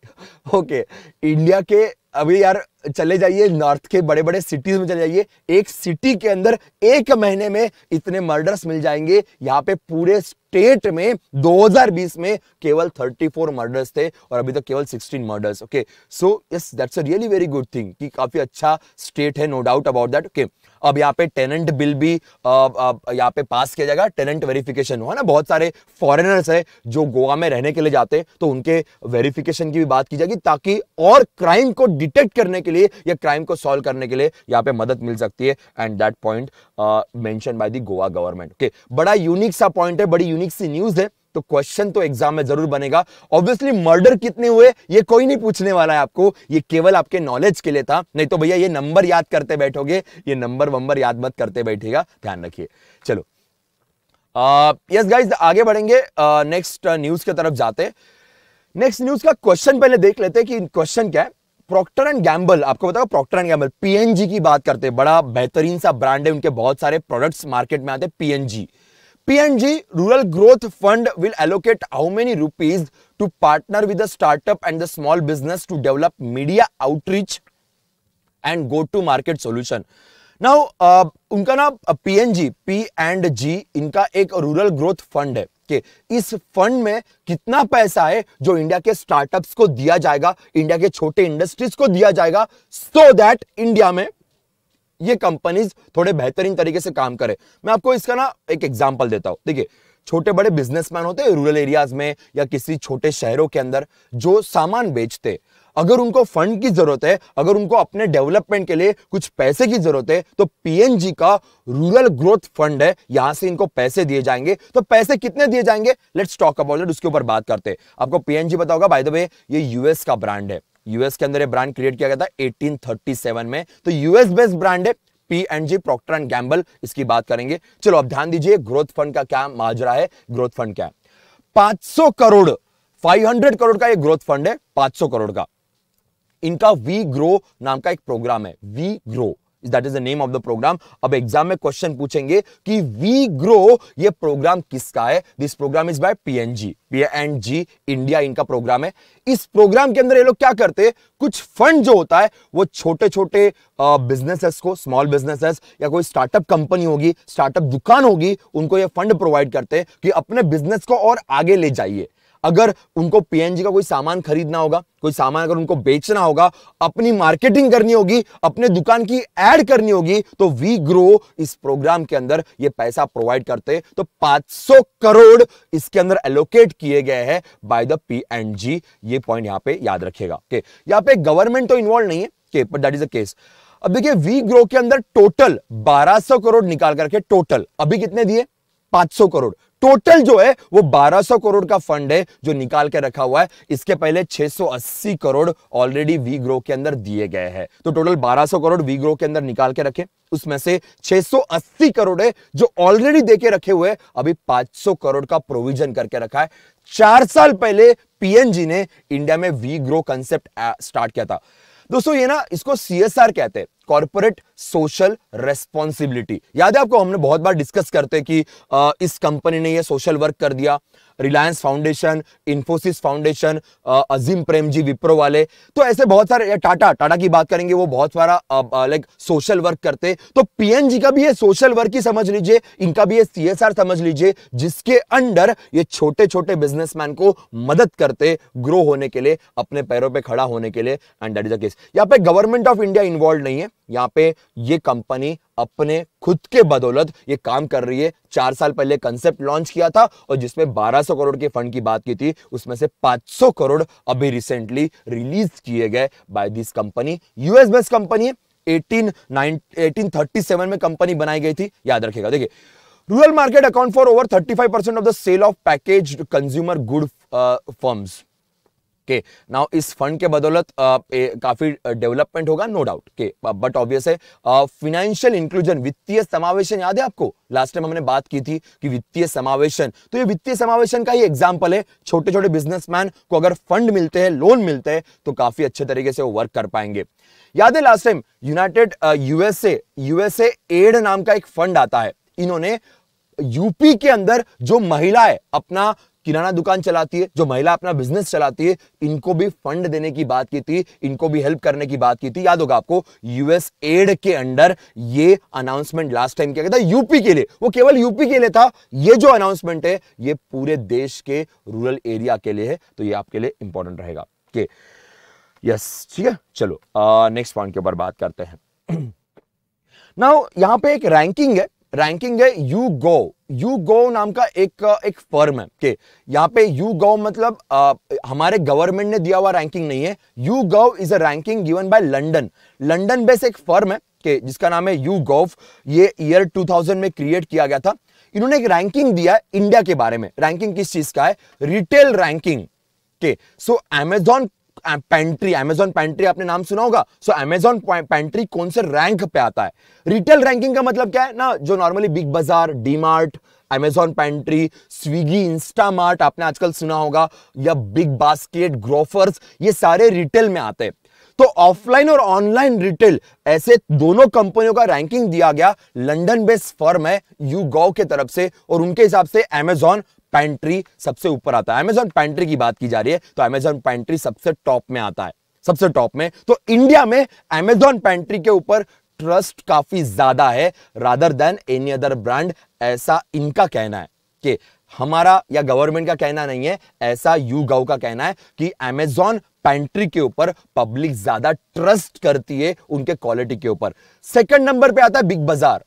A: ओके इंडिया के अभी यार चले जाइए नॉर्थ के बड़े बड़े सिटीज में चले जाइए एक सिटी के अंदर एक महीने में इतने मर्डर्स मिल जाएंगे यहाँ पे पूरे स्टेट में 2020 में केवल 34 मर्डर्स थे और अभी तक तो केवल 16 murders okay so yes that's a really very good thing कि काफी अच्छा स्टेट है no doubt about that okay अब यहाँ पे टेनेंट बिल भी यहाँ पे पास किया जाएगा टेनेंट वेरिफिकेशन हुआ ना बहुत सारे फॉरेनर्स है जो गोवा में रहने के लिए जाते हैं तो उनके वेरिफिकेशन की भी बात की जाएगी ताकि और क्राइम को डिटेक्ट करने के लिए या क्राइम को सॉल्व करने के लिए यहाँ पे मदद मिल सकती है and that point mention by the Goa government okay बड़ा यूनिक सा पॉइंट है बड़ी यूनिक सी न्यूज है तो क्वेश्चन तो एग्जाम में जरूर बनेगा ऑब्वियसली मर्डर कितने हुए ये कोई नहीं पूछने वाला है आपको ये केवल आपके नॉलेज के लिए था नहीं तो भैया ये नंबर याद करते बैठोगे ये नंबर वंबर याद मत करते बैठेगा ध्यान रखिए चलो यस गाइज आगे बढ़ेंगे नेक्स्ट न्यूज uh, की तरफ जाते नेक्स्ट न्यूज का क्वेश्चन पहले देख लेते हैं कि क्वेश्चन क्या है प्रोक्टर एंड गैम्बल आपको बताओ प्रोक्टर एंड गैम्बल पीएनजी की बात करते हैं बड़ा बेहतरीन सा ब्रांड है उनके बहुत सारे प्रोडक्ट्स मार्केट में आते हैं PNG PNG Rural Growth Fund will allocate how many rupees to partner with the startup and the small business to develop media outreach and go-to-market solution. Now, uh, उनका ना PNG, P and G, इनका एक Rural Growth Fund है कि इस fund में कितना पैसा है जो इंडिया के स्टार्टअप्स को दिया जाएगा इंडिया के छोटे इंडस्ट्रीज को दिया जाएगा सो so दैट इंडिया में ये कंपनीज थोड़े बेहतरीन तरीके से काम करे मैं आपको इसका ना एक एग्जाम्पल देता हूँ देखिए छोटे बड़े बिजनेसमैन होते हैं रूरल एरियाज में या किसी छोटे शहरों के अंदर जो सामान बेचते अगर उनको फंड की जरूरत है अगर उनको अपने डेवलपमेंट के लिए कुछ पैसे की जरूरत है तो पीएनजी का रूरल ग्रोथ फंड है यहां से इनको पैसे दिए जाएंगे तो पैसे कितने दिए जाएंगे लेट्स टॉक अबाउट उसके ऊपर बात करते हैं आपको पीएनजी बताओगा बाय द वे ये यूएस का ब्रांड है यूएस के अंदर ये ब्रांड क्रिएट किया गया था 1837 में तो यूएस बेस्ड ब्रांड है P and G Procter and Gamble इसकी बात करेंगे चलो अब ध्यान दीजिए ग्रोथ फंड का क्या माजरा है ग्रोथ फंड क्या है सौ करोड़ 500 करोड़ का ये ग्रोथ फंड है 500 करोड़ का इनका वी ग्रो नाम का एक प्रोग्राम है we grow that is the name of the program अब एग्जाम में क्वेश्चन पूछेंगे कि वी ग्रो ये प्रोग्राम किसका है this program is by PNG PNG India इनका प्रोग्राम है इस प्रोग्राम के अंदर ये लोग क्या करते हैं कुछ फंड जो होता है वो छोटे छोटे बिजनेसेस को स्मॉल बिजनेसेस या कोई स्टार्टअप कंपनी होगी स्टार्टअप दुकान होगी उनको ये फंड प्रोवाइड करते हैं कि अपने बिजनेस को और आगे ले जाइए अगर उनको पीएनजी का कोई सामान खरीदना होगा कोई सामान अगर उनको बेचना होगा अपनी मार्केटिंग करनी होगी अपने दुकान की एड करनी होगी तो वी ग्रो इस प्रोग्राम के अंदर ये पैसा प्रोवाइड करते तो 500 करोड़ इसके अंदर एलोकेट किए गए हैं by the P N G ये पॉइंट यहां पे याद रखेगा ओके यहां पे गवर्नमेंट तो इन्वॉल्व नहीं है के but that is a case अब देखिए वी ग्रो के अंदर टोटल 1200 करोड़ निकाल करके टोटल अभी कितने दिए 500 करोड़ टोटल जो है वो 1200 करोड़ का फंड है जो निकाल के रखा हुआ है इसके पहले 680 करोड़ ऑलरेडी वी ग्रो के अंदर दिए गए हैं तो टोटल 1200 करोड़ वी ग्रो के अंदर निकाल के रखे उसमें से 680 करोड़ है जो ऑलरेडी देके रखे हुए अभी 500 करोड़ का प्रोविजन करके रखा है चार साल पहले पीएनजी ने इंडिया में वी ग्रो कंसेप्ट स्टार्ट किया था दोस्तों ये ना इसको सीएसआर कहते हैं कॉर्पोरेट सोशल रेस्पॉन्सिबिलिटी याद है आपको हमने बहुत बार डिस्कस करते कि इस कंपनी ने ये सोशल वर्क कर दिया Reliance Foundation Infosys Foundation Azim Premji Wipro वाले तो ऐसे बहुत सारे टाटा टाटा की बात करेंगे वो बहुत सारा लाइक सोशल वर्क करते तो पीएनजी का भी ये सोशल वर्क ही समझ लीजिए इनका भी ये सीएसआर समझ लीजिए जिसके अंडर ये छोटे छोटे बिजनेसमैन को मदद करते ग्रो होने के लिए अपने पैरों पर पे खड़ा होने के लिए and that is a case यहाँ पे गवर्नमेंट ऑफ इंडिया इन्वॉल्व नहीं है यहाँ पे ये कंपनी अपने खुद के बदौलत ये काम कर रही है चार साल पहले कंसेप्ट लॉन्च किया था और जिसमें 1200 करोड़ के फंड की बात की थी उसमें से 500 करोड़ अभी रिसेंटली रिलीज किए गए by this company US best company है 18, 9, 1837 में कंपनी बनाई गई थी याद रखेगा देखिए rural market account for over 35 percent of the sale of package consumer good firms के नाउ इस फंड के बदौलत काफ़ी डेवलपमेंट होगा नो डाउट के बट ऑब्वियस है फिनेंशियल इंक्लूजन वित्तीय समावेशन याद है आपको लास्ट टाइम हमने बात की थी कि वित्तीय समावेशन तो ये वित्तीय समावेशन का ही एग्जांपल है छोटे छोटे बिजनेसमैन को अगर फंड मिलते हैं लोन मिलते हैं तो काफ़ी अच्छे तरीके से वो वर्क कर पाएंगे याद है last time United USA USA aid नाम का एक फंड आता है इन्होंने यूपी के अंदर जो महिलाएं अपना किराना दुकान चलाती है जो महिला अपना बिजनेस चलाती है इनको भी फंड देने की बात की थी इनको भी हेल्प करने की बात की थी याद होगा आपको यूएस एड के अंडर ये अनाउंसमेंट लास्ट टाइम किया गया था यूपी के लिए वो केवल यूपी के लिए था ये जो अनाउंसमेंट है ये पूरे देश के रूरल एरिया के लिए है तो ये आपके लिए इंपॉर्टेंट रहेगा के यस ठीक है चलो नेक्स्ट पॉइंट के ऊपर बात करते हैं नाउ यहां पे एक रैंकिंग है रैंकिंग है यू गो यू गो नाम का एक एक फर्म है के यहाँ पे यू गो मतलब आ, हमारे गवर्नमेंट ने दिया हुआ रैंकिंग नहीं है YouGov is a ranking given by London London base एक फर्म है के जिसका नाम है यू गोव ये ईयर 2000 में क्रिएट किया गया था इन्होंने एक रैंकिंग दिया इंडिया के बारे में रैंकिंग किस चीज का है रिटेल रैंकिंग के so Amazon Pantry Amazon Pantry आपने नाम सुना होगा सो अमेजोन पेंट्री कौन से रैंक पे आता है रिटेल रैंकिंग का मतलब क्या है ना जो normally Big Bazaar DMart Amazon Pantry Swiggy Instamart आपने आजकल सुना होगा या बिग बास्केट ग्रोफर्स ये सारे रिटेल में आते हैं तो ऑफलाइन और ऑनलाइन रिटेल ऐसे दोनों कंपनियों का रैंकिंग दिया गया लंदन बेस्ड फर्म है यू गो के तरफ से और उनके हिसाब से एमेजॉन पैंट्री सबसे ऊपर आता है अमेजोन पैंट्री की बात की जा रही है तो अमेजोन पैंट्री सबसे टॉप में आता है सबसे टॉप में तो इंडिया में अमेजोन पैंट्री के ऊपर ट्रस्ट काफी ज्यादा है rather than any other brand ऐसा इनका कहना है कि हमारा या गवर्नमेंट का कहना नहीं है ऐसा यू गव का कहना है कि अमेजॉन पैंट्री के ऊपर पब्लिक ज्यादा ट्रस्ट करती है उनके क्वालिटी के ऊपर सेकंड नंबर पे आता है बिग बाजार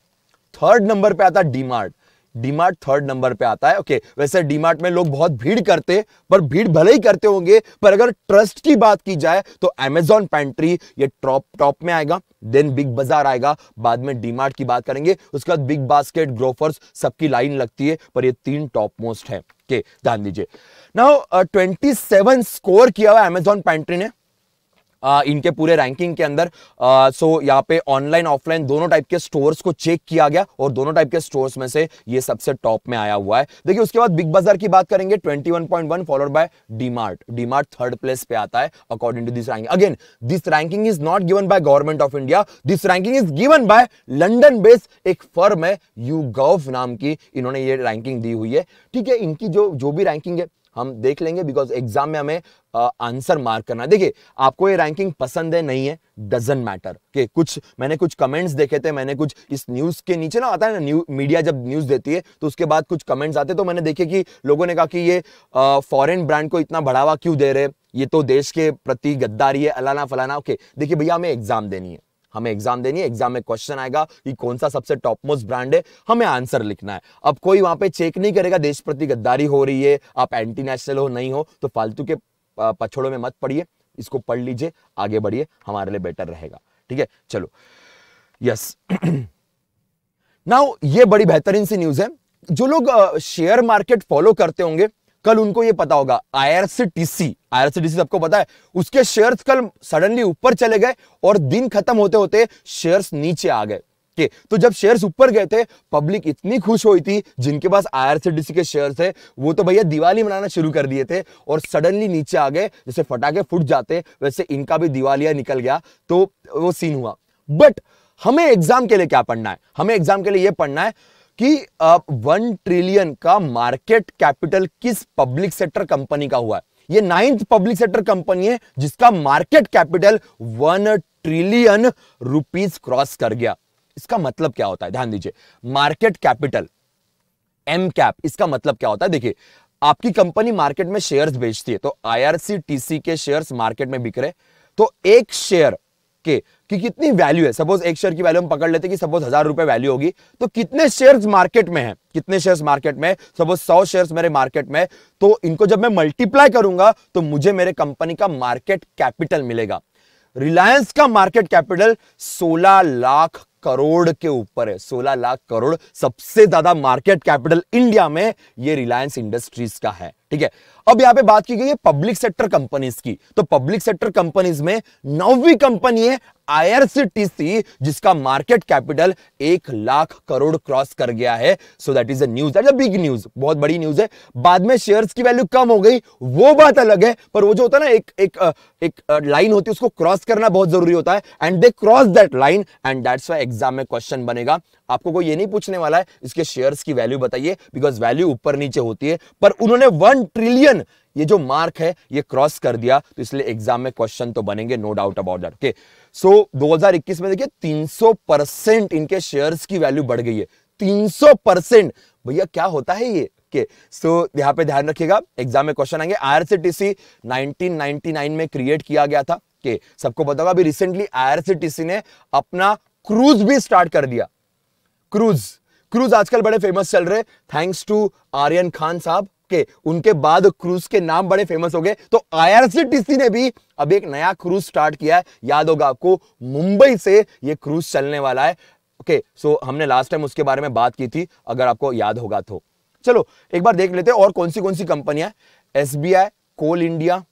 A: थर्ड नंबर पे आता है डीमार्ट डीमार्ट थर्ड नंबर पे आता है ओके okay, वैसे डीमार्ट में लोग बहुत भीड़ करते पर भीड़ भले ही करते होंगे पर अगर ट्रस्ट की बात की जाए तो एमेजॉन पैंट्री ये टॉप टॉप में आएगा देन बिग बाजार आएगा बाद में डीमार्ट की बात करेंगे उसके बाद बिग बास्केट ग्रोफर्स सबकी लाइन लगती है पर ये तीन टॉप मोस्ट है ध्यान दीजिए नाउ ट्वेंटी स्कोर किया हुआ एमेजॉन पैंट्री ने आ, इनके पूरे रैंकिंग के अंदर आ, सो यहाँ पे ऑनलाइन ऑफलाइन दोनों टाइप के स्टोर्स को चेक किया गया और दोनों टाइप के स्टोर्स में से ये सबसे टॉप में आया हुआ है देखिए उसके बाद बिग बाजार की बात करेंगे 21.1 followed by DMart DMart third place पे आता है according to this ranking again this ranking is not given by government of India this ranking is given by London based एक फर्म है यू नाम की इन्होंने ये रैंकिंग दी हुई है ठीक है इनकी जो जो भी रैंकिंग है हम देख लेंगे बिकॉज एग्जाम में हमें आंसर मार्क करना है देखिए आपको ये रैंकिंग पसंद है नहीं है डजेंट मैटर के कुछ मैंने कुछ कमेंट्स देखे थे मैंने कुछ इस न्यूज के नीचे ना आता है ना न्यू मीडिया जब न्यूज देती है तो उसके बाद कुछ कमेंट्स आते तो मैंने देखे कि लोगों ने कहा कि ये फॉरेन ब्रांड को इतना बढ़ावा क्यों दे रहे ये तो देश के प्रति गद्दारी है अलाना फलाना ओके देखिए भैया हमें एग्जाम देनी है हमें एग्जाम देनी है एग्जाम में क्वेश्चन आएगा कि कौन सा सबसे टॉप मोस्ट ब्रांड है हमें आंसर लिखना है अब कोई वहां पे चेक नहीं करेगा देश प्रति गद्दारी हो रही है आप एंटी नेशनल हो नहीं हो तो फालतू के पछोड़ों में मत पढ़िए इसको पढ़ लीजिए आगे बढ़िए हमारे लिए बेटर रहेगा ठीक है चलो यस नाउ ये बड़ी बेहतरीन सी न्यूज है जो लोग शेयर मार्केट फॉलो करते होंगे कल उनको ये पता होगा आईआरसीटीसी आईआरसीटीसी तो आपको पता है उसके शेयर्स कल सडनली ऊपर चले गए और दिन खत्म होते होते शेयर्स नीचे आ गए के तो जब शेयर्स ऊपर गए थे पब्लिक इतनी खुश हुई थी जिनके पास आईआरसीटीसी के शेयर थे वो तो भैया दिवाली मनाना शुरू कर दिए थे और सडनली नीचे आ गए जैसे फटाके फूट जाते वैसे इनका भी दिवालिया निकल गया तो वो सीन हुआ बट हमें एग्जाम के लिए क्या पढ़ना है हमें एग्जाम के लिए यह पढ़ना है कि वन ट्रिलियन का मार्केट कैपिटल किस पब्लिक सेक्टर कंपनी का हुआ है ये नाइन्थ पब्लिक सेक्टर कंपनी है जिसका market capital one trillion rupees cross कर गया इसका मतलब क्या होता है ध्यान दीजिए मार्केट कैपिटल एम कैप इसका मतलब क्या होता है देखिए आपकी कंपनी मार्केट में शेयर्स बेचती है तो आईआरसीटीसी के शेयर्स मार्केट में बिक रहे तो एक शेयर के कि कितनी वैल्यू है सपोज एक शेयर की वैल्यू हम पकड़ लेते हैं कि सपोज हजार रुपए वैल्यू होगी तो कितने शेयर्स मार्केट में हैं कितने शेयर्स मार्केट में सपोज सौ शेयर्स मेरे मार्केट में तो इनको जब मैं मल्टीप्लाई करूंगा तो मुझे मेरे कंपनी का मार्केट कैपिटल मिलेगा रिलायंस का मार्केट कैपिटल 16 लाख करोड़ के ऊपर है 16 लाख करोड़ सबसे ज्यादा मार्केट कैपिटल इंडिया में ये रिलायंस इंडस्ट्रीज का है ठीक है अब यहां पे बात की गई है पब्लिक सेक्टर कंपनीज की तो पब्लिक सेक्टर कंपनीज में नौवीं कंपनी है आईआरसीटीसी जिसका मार्केट कैपिटल एक लाख करोड़ क्रॉस कर गया है so that is a news that a big news बहुत बड़ी न्यूज है बाद में शेयर्स की वैल्यू कम हो गई वो बात अलग है पर वो जो होता है ना एक एक एक लाइन होती है उसको क्रॉस करना बहुत जरूरी होता है and they cross that line and that's why exam में क्वेश्चन बनेगा आपको कोई ये नहीं पूछने वाला है इसके शेयर्स की वैल्यू बताइए बिकॉज वैल्यू ऊपर नीचे होती है पर उन्होंने वन ट्रिलियन ये जो मार्क है ये क्रॉस कर दिया तो इसलिए एग्जाम में क्वेश्चन तो बनेंगे no doubt about that okay so 2021 में देखिए 300 परसेंट इनके शेयर्स की वैल्यू बढ़ गई है 300 परसेंट भैया क्या होता है ये के सो यहाँ पे ध्यान रखिएगा एग्जाम में क्वेश्चन आएंगे आईआरसीटीसी 1999 में क्रिएट किया गया था के सबको पता होगा अभी रिसेंटली आईआरसीटीसी ने अपना क्रूज भी स्टार्ट कर दिया क्रूज क्रूज आजकल बड़े फेमस चल रहे थैंक्स टू आर्यन खान साहब के उनके बाद क्रूज के नाम बड़े फेमस हो गए तो आईआरसीटीसी ने भी अब एक नया क्रूज स्टार्ट किया है याद होगा आपको मुंबई से ये क्रूज चलने वाला है ओके सो हमने लास्ट टाइम उसके बारे में बात की थी अगर आपको याद होगा तो चलो एक बार देख लेते हैं और कौन सी कौन सी कंपनियां S B I coal India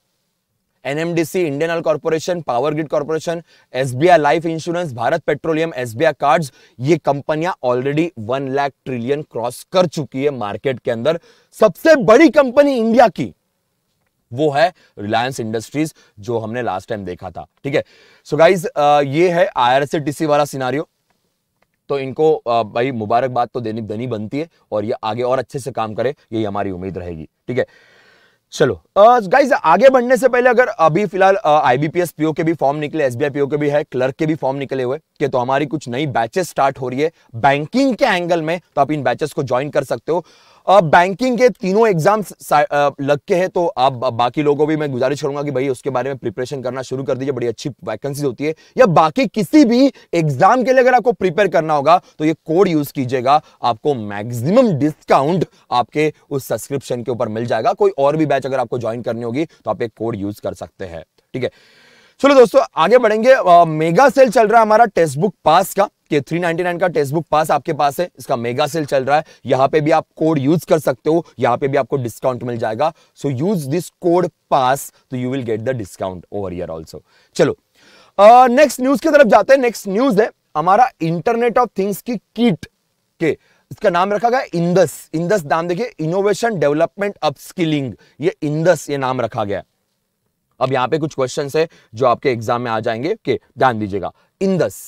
A: NMDC Indian oil corporation power grid corporation SBI life insurance Bharat petroleum SBI cards ये कंपनियां already one lakh trillion cross कर चुकी है मार्केट के अंदर सबसे बड़ी कंपनी इंडिया की वो है रिलायंस इंडस्ट्रीज जो हमने लास्ट टाइम देखा था ठीक है सो गाइज ये है आईआरसीटीसी वाला सिनारियो तो इनको भाई मुबारकबाद तो देनी देनी बनती है और ये आगे और अच्छे से काम करे ये हमारी उम्मीद रहेगी ठीक है चलो गाइज आगे बढ़ने से पहले अगर अभी फिलहाल आईबीपीएस पीओ के भी फॉर्म निकले एसबीआई पीओ के भी है क्लर्क के भी फॉर्म निकले हुए कि तो हमारी कुछ नई बैचेस स्टार्ट हो रही है बैंकिंग के एंगल में तो आप इन बैचेस को ज्वाइन कर सकते हो बैंकिंग के तीनों एग्जाम्स लग के हैं तो आप बाकी लोगों को भी मैं गुजारिश करूंगा कि भाई उसके बारे में प्रिपरेशन करना शुरू कर दीजिए बड़ी अच्छी वैकेंसीज होती है या बाकी किसी भी एग्जाम के लिए अगर आपको प्रिपेयर करना होगा तो ये कोड यूज कीजिएगा आपको मैक्सिमम डिस्काउंट आपके उस सब्सक्रिप्शन के ऊपर मिल जाएगा कोई और भी बैच अगर आपको ज्वाइन करनी होगी तो आप एक कोड यूज कर सकते हैं ठीक है चलो दोस्तों आगे बढ़ेंगे मेगा सेल चल रहा है हमारा टेक्स्ट बुक पास का कि 399 का टेक्स्ट बुक पास आपके पास है इसका मेगा सेल चल रहा है यहाँ पे भी आप कोड यूज कर सकते हो यहाँ पे भी आपको डिस्काउंट मिल जाएगा सो यूज दिस कोड पास तो you will get the discount over here also चलो नेक्स्ट न्यूज की तरफ जाते हैं नेक्स्ट न्यूज है हमारा इंटरनेट ऑफ थिंग्स की किट के इसका नाम रखा गया इंदस इंदस नाम देखिए इनोवेशन डेवलपमेंट अपस्किलिंग ये इंदस ये नाम रखा गया अब यहां पे कुछ क्वेश्चन है जो आपके एग्जाम में आ जाएंगे के ध्यान दीजिएगा Indus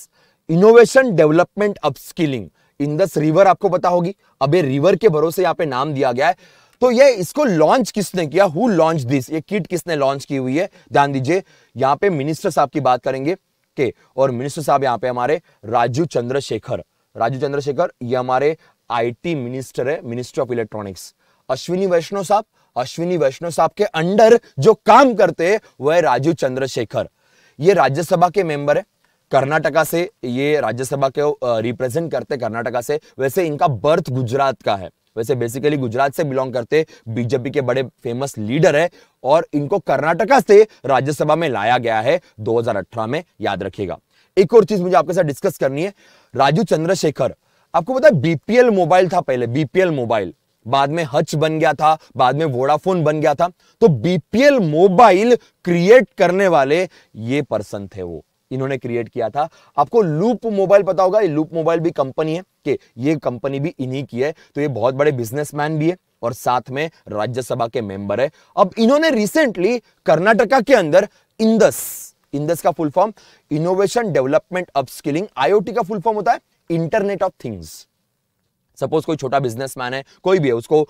A: innovation development upskilling Indus river आपको पता होगी अब ये रिवर के भरोसे यहाँ पे नाम दिया गया है तो ये इसको लॉन्च किसने किया हु लॉन्च दिस ये किट किसने लॉन्च की हुई है ध्यान दीजिए यहाँ पे मिनिस्टर साहब की बात करेंगे के और मिनिस्टर साहब यहाँ पे हमारे राजू चंद्रशेखर राजू चंद्रशेखर ये हमारे आईटी मिनिस्टर है minister of electronics Ashwini Vaishnaw साहब अश्विनी वैष्णव साहब के अंडर जो काम करते हैं वह राजू चंद्रशेखर ये राज्यसभा के मेंबर है कर्नाटका से ये राज्यसभा के रिप्रेजेंट करते कर्नाटका से वैसे इनका बर्थ गुजरात का है वैसे बेसिकली गुजरात से बिलोंग करते बीजेपी के बड़े फेमस लीडर है और इनको कर्नाटका से राज्यसभा में लाया गया है 2018 में याद रखिएगा एक और चीज मुझे आपके साथ डिस्कस करनी है राजू चंद्रशेखर आपको पता है बीपीएल मोबाइल था पहले बीपीएल मोबाइल बाद में हच बन गया था बाद में वोडाफोन बन गया था तो बीपीएल मोबाइल क्रिएट करने वाले ये पर्सन थे वो इन्होंने क्रिएट किया था आपको लूप मोबाइल पता होगा ये लूप मोबाइल भी कंपनी है कि ये कंपनी भी इन्हीं की है तो ये बहुत बड़े बिजनेसमैन भी है और साथ में राज्यसभा के मेंबर है अब इन्होंने रिसेंटली कर्नाटका के अंदर इंदस इंदस का full form innovation development upskilling IOT का फुल फॉर्म होता है इंटरनेट ऑफ थिंग्स सपोज कोई छोटा बिजनेसमैन है कोई भी है उसको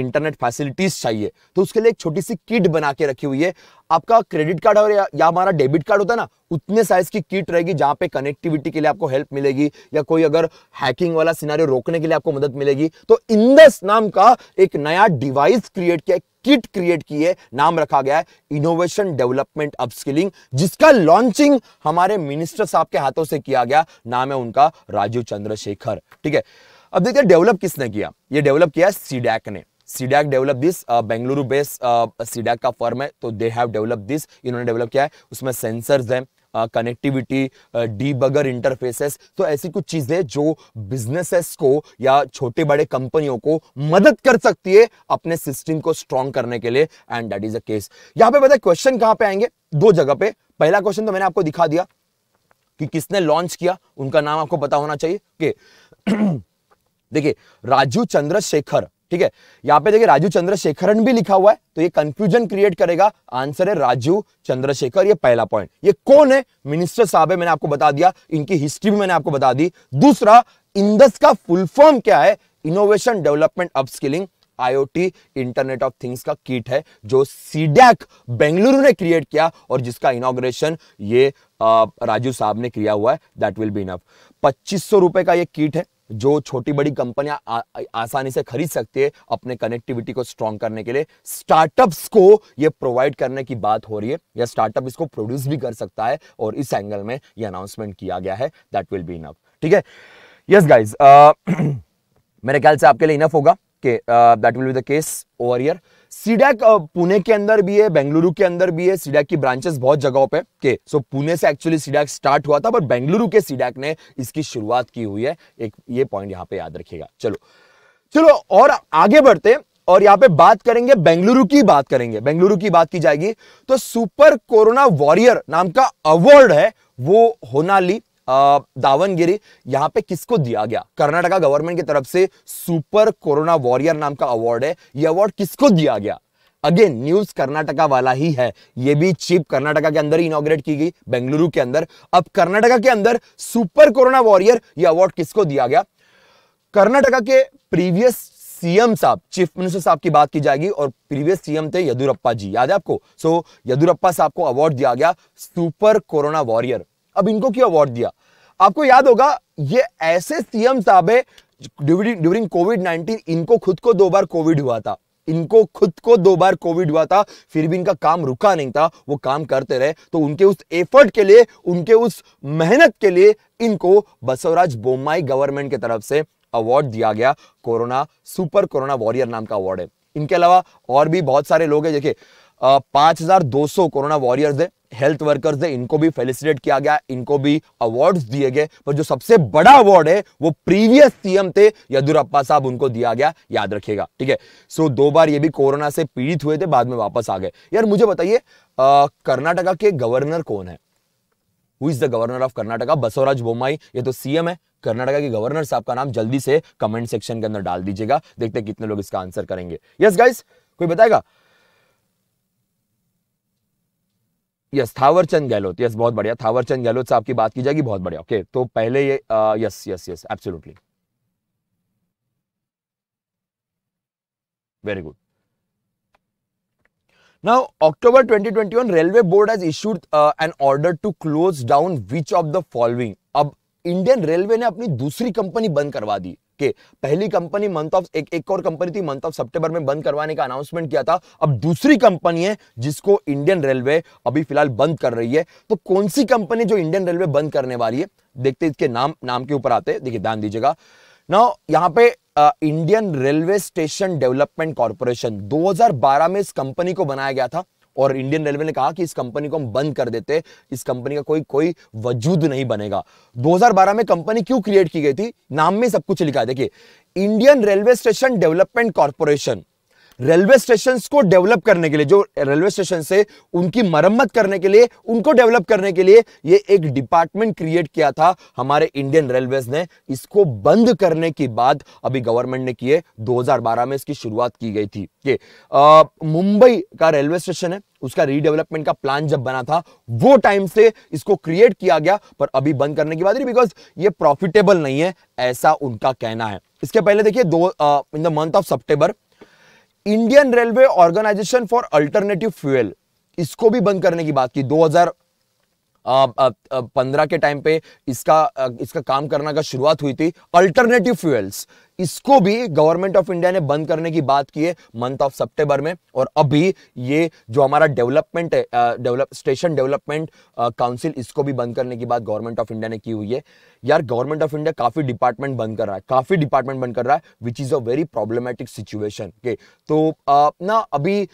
A: इंटरनेट फैसिलिटीज चाहिए तो उसके लिए एक छोटी सी किट बना के रखी हुई है आपका क्रेडिट कार्ड और या, हमारा डेबिट कार्ड होता है ना उतने साइज की किट रहेगी जहाँ पे कनेक्टिविटी के लिए आपको हेल्प मिलेगी या कोई अगर हैकिंग वाला सिनारियो रोकने के लिए आपको मदद मिलेगी तो इंदस नाम का एक नया डिवाइस क्रिएट किया किट क्रिएट की है नाम रखा गया है इनोवेशन डेवलपमेंट अपस्किलिंग जिसका लॉन्चिंग हमारे मिनिस्टर साहब के हाथों से किया गया नाम है उनका राजीव चंद्रशेखर ठीक है अब देखिए डेवलप किसने किया ये डेवलप किया सीडैक ने CDAC develop this Bengaluru base CDAC का फर्म है तो दे हैव डेवलप दिस इन्होंने डेवलप किया है उसमें सेंसर्स हैं कनेक्टिविटी डी बगर इंटरफेसेस तो ऐसी कुछ चीजें जो बिजनेसेस को या छोटे बड़े कंपनियों को मदद कर सकती है अपने सिस्टम को स्ट्रॉन्ग करने के लिए and that is a case यहां पे बताए क्वेश्चन कहां पे आएंगे दो जगह पे पहला क्वेश्चन तो मैंने आपको दिखा दिया कि किसने लॉन्च किया उनका नाम आपको पता होना चाहिए कि देखिए राजू चंद्रशेखर ठीक है यहां पे देखिए राजू चंद्रशेखरन भी लिखा हुआ है तो ये कंफ्यूजन क्रिएट करेगा आंसर है राजू चंद्रशेखर ये पहला पॉइंट ये कौन है मिनिस्टर साहब है मैंने आपको बता दिया इनकी हिस्ट्री भी मैंने आपको बता दी दूसरा इंदस का फुल फॉर्म क्या है innovation development upskilling IOT internet of things का किट है जो सीडैक बेंगलुरु ने क्रिएट किया और जिसका इनोग्रेशन ये राजू साहब ने किया हुआ है दैट विल बी इनफ पच्चीस सौ रुपए का ये किट है जो छोटी बड़ी कंपनियां आसानी से खरीद सकती है अपने कनेक्टिविटी को स्ट्रॉन्ग करने के लिए स्टार्टअप्स को ये प्रोवाइड करने की बात हो रही है या स्टार्टअप इसको प्रोड्यूस भी कर सकता है और इस एंगल में ये अनाउंसमेंट किया गया है दैट विल बी इनफ ठीक है यस गाइज uh, मेरे ख्याल से आपके लिए इनफ होगा कि that will be the case over here CDAC Pune uh, के अंदर भी है बेंगलुरु के अंदर भी है सीडैक की ब्रांचेस बहुत जगहों पे के सो पुणे से एक्चुअली सीडैक स्टार्ट हुआ था पर बेंगलुरु के सीडैक ने इसकी शुरुआत की हुई है एक ये पॉइंट यहाँ पे याद रखिएगा चलो चलो और आगे बढ़ते और यहाँ पे बात करेंगे बेंगलुरु की बात करेंगे बेंगलुरु की बात की जाएगी तो सुपर कोरोना वॉरियर नाम का अवार्ड है वो होनाली दावनगिरी यहां पे किसको दिया गया कर्नाटका गवर्नमेंट की तरफ से सुपर कोरोना वॉरियर नाम का अवार्ड है यह अवार्ड किसको दिया गया अगेन न्यूज कर्नाटका वाला ही है ये भी चीफ कर्नाटका के अंदर इनोग्रेट की गई बेंगलुरु के अंदर अब कर्नाटका के अंदर सुपर कोरोना वॉरियर यह अवार्ड किसको दिया गया कर्नाटका के प्रीवियस सीएम साहब चीफ मिनिस्टर साहब की बात की जाएगी और प्रीवियस सीएम थे यदुरप्पा जी याद है आपको सो so, यदुरप्पा साहब को अवार्ड दिया गया सुपर कोरोना वॉरियर अब इनको क्यों अवार्ड दिया आपको याद होगा ये ऐसे सीएम साहब है ड्यूरिंग कोविड नाइन्टीन इनको खुद को दो बार कोविड हुआ था इनको खुद को दो बार कोविड हुआ था फिर भी इनका काम रुका नहीं था वो काम करते रहे तो उनके उस एफर्ट के लिए उनके उस मेहनत के लिए इनको बसवराज बोमाई गवर्नमेंट की तरफ से अवार्ड दिया गया कोरोना सुपर कोरोना वॉरियर नाम का अवार्ड है इनके अलावा और भी बहुत सारे लोग हैं देखिए सौ कोरोना वॉरियर्स है हेल्थ वर्कर्स है इनको भी फेलिसिटेट किया गया इनको भी अवार्ड्स दिए गए पर जो सबसे बड़ा अवार्ड है वो प्रीवियस सीएम थे यदुरप्पा साहब उनको दिया गया याद रखिएगा ठीक है सो दो बार ये भी कोरोना से पीड़ित हुए थे बाद में वापस आ गए यार मुझे बताइए कर्नाटका के गवर्नर कौन है who is the governor of Karnataka Basavaraj Bommai ये तो सीएम है कर्नाटका के गवर्नर साहब का नाम जल्दी से कमेंट सेक्शन के अंदर डाल दीजिएगा देखते कितने लोग इसका आंसर करेंगे यस yes, गाइस कोई बताएगा यस थावरचंद गहलोत यस बहुत बढ़िया थावरचंद गहलोत साहब की बात की जाएगी बहुत बढ़िया ओके तो पहले ये yes yes yes absolutely very good now October 2021 railway board has issued an order to close down which of the following अब इंडियन रेलवे ने अपनी दूसरी कंपनी बंद करवा दी के पहली कंपनी मंथ ऑफ एक एक और कंपनी थी मंथ ऑफ सितंबर में बंद करवाने का अनाउंसमेंट किया था अब दूसरी कंपनी है जिसको इंडियन रेलवे अभी फिलहाल बंद कर रही है तो कौन सी कंपनी जो इंडियन रेलवे बंद करने वाली है देखते इसके नाम नाम के ऊपर आते हैं देखिए ध्यान दीजिएगा नाउ यहां पे Indian railway station development corporation 2012 में इस कंपनी को बनाया गया था और इंडियन रेलवे ने कहा कि इस कंपनी को हम बंद कर देते इस कंपनी का कोई कोई वजूद नहीं बनेगा 2012 में कंपनी क्यों क्रिएट की गई थी नाम में सब कुछ लिखा है देखिए Indian railway station development corporation railway station को डेवलप करने के लिए जो रेलवे स्टेशन से उनकी मरम्मत करने के लिए उनको डेवलप करने के लिए ये एक डिपार्टमेंट क्रिएट किया था हमारे इंडियन रेलवे ने इसको बंद करने के बाद अभी गवर्नमेंट ने किए 2012 में इसकी शुरुआत की गई थी कि मुंबई का रेलवे स्टेशन है उसका रीडेवलपमेंट का प्लान जब बना था वो टाइम से इसको क्रिएट किया गया पर अभी बंद करने की बात नहीं बिकॉज ये प्रॉफिटेबल नहीं है ऐसा उनका कहना है इसके पहले देखिए दो in the month of September Indian railway organisation for alternative fuel इसको भी बंद करने की बात की 2015 के टाइम पे इसका इसका काम करना का शुरुआत हुई थी अल्टरनेटिव फ्यूएल्स इसको भी गवर्नमेंट ऑफ इंडिया ने बंद करने की बात की है मंथ ऑफ सितंबर में और अभी ये जो हमारा डेवलपमेंट है डेवलप स्टेशन डेवलपमेंट काउंसिल इसको भी बंद करने की बात गवर्नमेंट ऑफ इंडिया ने की हुई है यार गवर्नमेंट ऑफ इंडिया काफी डिपार्टमेंट बंद कर रहा है काफी डिपार्टमेंट बंद कर रहा है विच इज तो, अ वेरी प्रॉब्लमेटिक सिचुएशन के तो आ, ना अभी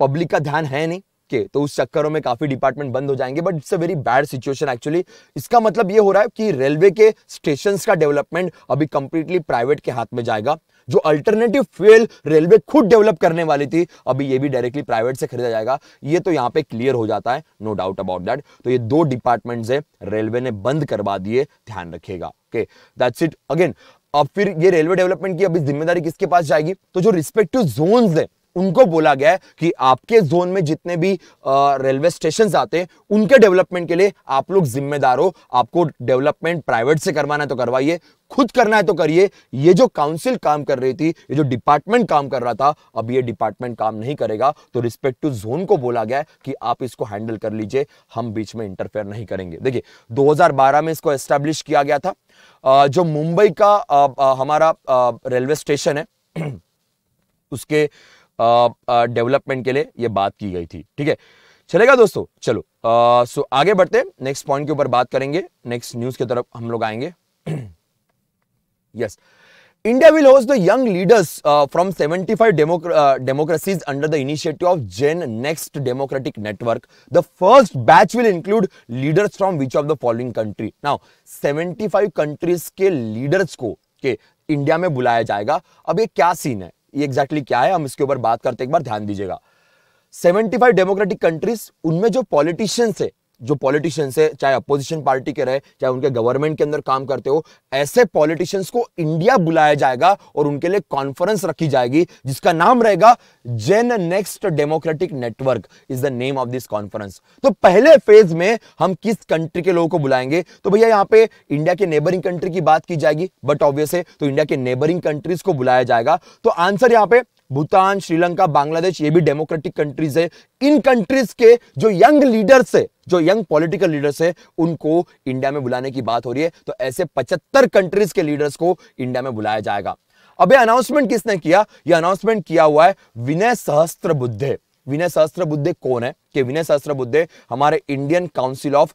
A: पब्लिक का ध्यान है नहीं के तो उस चक्करों में काफी डिपार्टमेंट बंद हो जाएंगे but it's a very bad situation actually इसका मतलब ये हो रहा है कि रेलवे के स्टेशन का डेवलपमेंट अभी कंप्लीटली प्राइवेट के हाथ में जाएगा जो अल्टरनेटिव फ्यूल रेलवे खुद डेवलप करने वाली थी अभी ये भी डायरेक्टली प्राइवेट से खरीदा जाएगा ये तो यहाँ पे क्लियर हो जाता है नो डाउट अबाउट दैट तो ये दो डिपार्टमेंट्स है रेलवे ने बंद करवा दिए ध्यान रखिएगा ओके दैट्स इट अगेन अब फिर ये रेलवे डेवलपमेंट की अभी जिम्मेदारी किसके पास जाएगी तो जो रिस्पेक्टिव जोन है उनको बोला गया है कि आपके जोन में जितने भी रेलवे स्टेशन आते हैं उनके डेवलपमेंट के लिए आप लोग जिम्मेदार हो आपको डेवलपमेंट प्राइवेट से करवाना है तो करवाइए खुद करना है तो करिए ये जो काउंसिल काम कर रही थी ये जो डिपार्टमेंट काम कर रहा था अब ये डिपार्टमेंट काम नहीं करेगा तो रिस्पेक्ट टू जोन को बोला गया कि आप इसको हैंडल कर लीजिए हम बीच में इंटरफेयर नहीं करेंगे देखिए 2012 में इसको एस्टेब्लिश किया गया था जो मुंबई का हमारा रेलवे स्टेशन है उसके डेवलपमेंट के लिए ये बात की गई थी ठीक है चलेगा दोस्तों चलो आ, सो आगे बढ़ते नेक्स्ट पॉइंट के ऊपर बात करेंगे नेक्स्ट न्यूज की तरफ हम लोग आएंगे yes India will host the young leaders from 75 five democracies under the initiative of gen next democratic network the first batch will include leaders from which of the following country now 75 countries के leaders को के India में बुलाया जाएगा अब ये क्या scene है ये एग्जैक्टली क्या है हम इसके ऊपर बात करते एक बार ध्यान दीजिएगा 75 डेमोक्रेटिक कंट्रीज उनमें जो पॉलिटिशियंस है जो पॉलिटिशियंस है चाहे अपोजिशन पार्टी के रहे चाहे उनके गवर्नमेंट के अंदर काम करते हो ऐसे पॉलिटिशियंस को इंडिया बुलाया जाएगा और उनके लिए कॉन्फ्रेंस रखी जाएगी जिसका नाम रहेगा gen next democratic network is the name of this conference तो पहले फेज में हम किस कंट्री के लोगों को बुलाएंगे तो भैया यहाँ पे इंडिया के नेबरिंग कंट्री की बात की जाएगी बट ऑब्वियस है तो इंडिया के नेबरिंग कंट्रीज को बुलाया जाएगा तो आंसर यहाँ पे भूटान श्रीलंका बांग्लादेश ये भी डेमोक्रेटिक कंट्रीज है इन कंट्रीज के जो यंग लीडर्स है जो यंग पॉलिटिकल लीडर्स है उनको इंडिया में बुलाने की बात हो रही है तो ऐसे पचहत्तर कंट्रीज के लीडर्स को इंडिया में बुलाया जाएगा अब अनाउंसमेंट किसने किया यह अनाउंसमेंट किया हुआ है विनय सहस्त्र बुद्धे विनय सहस्त्र बुद्धे कौन है कि विनय सहस्त्र बुद्धे हमारे Indian council of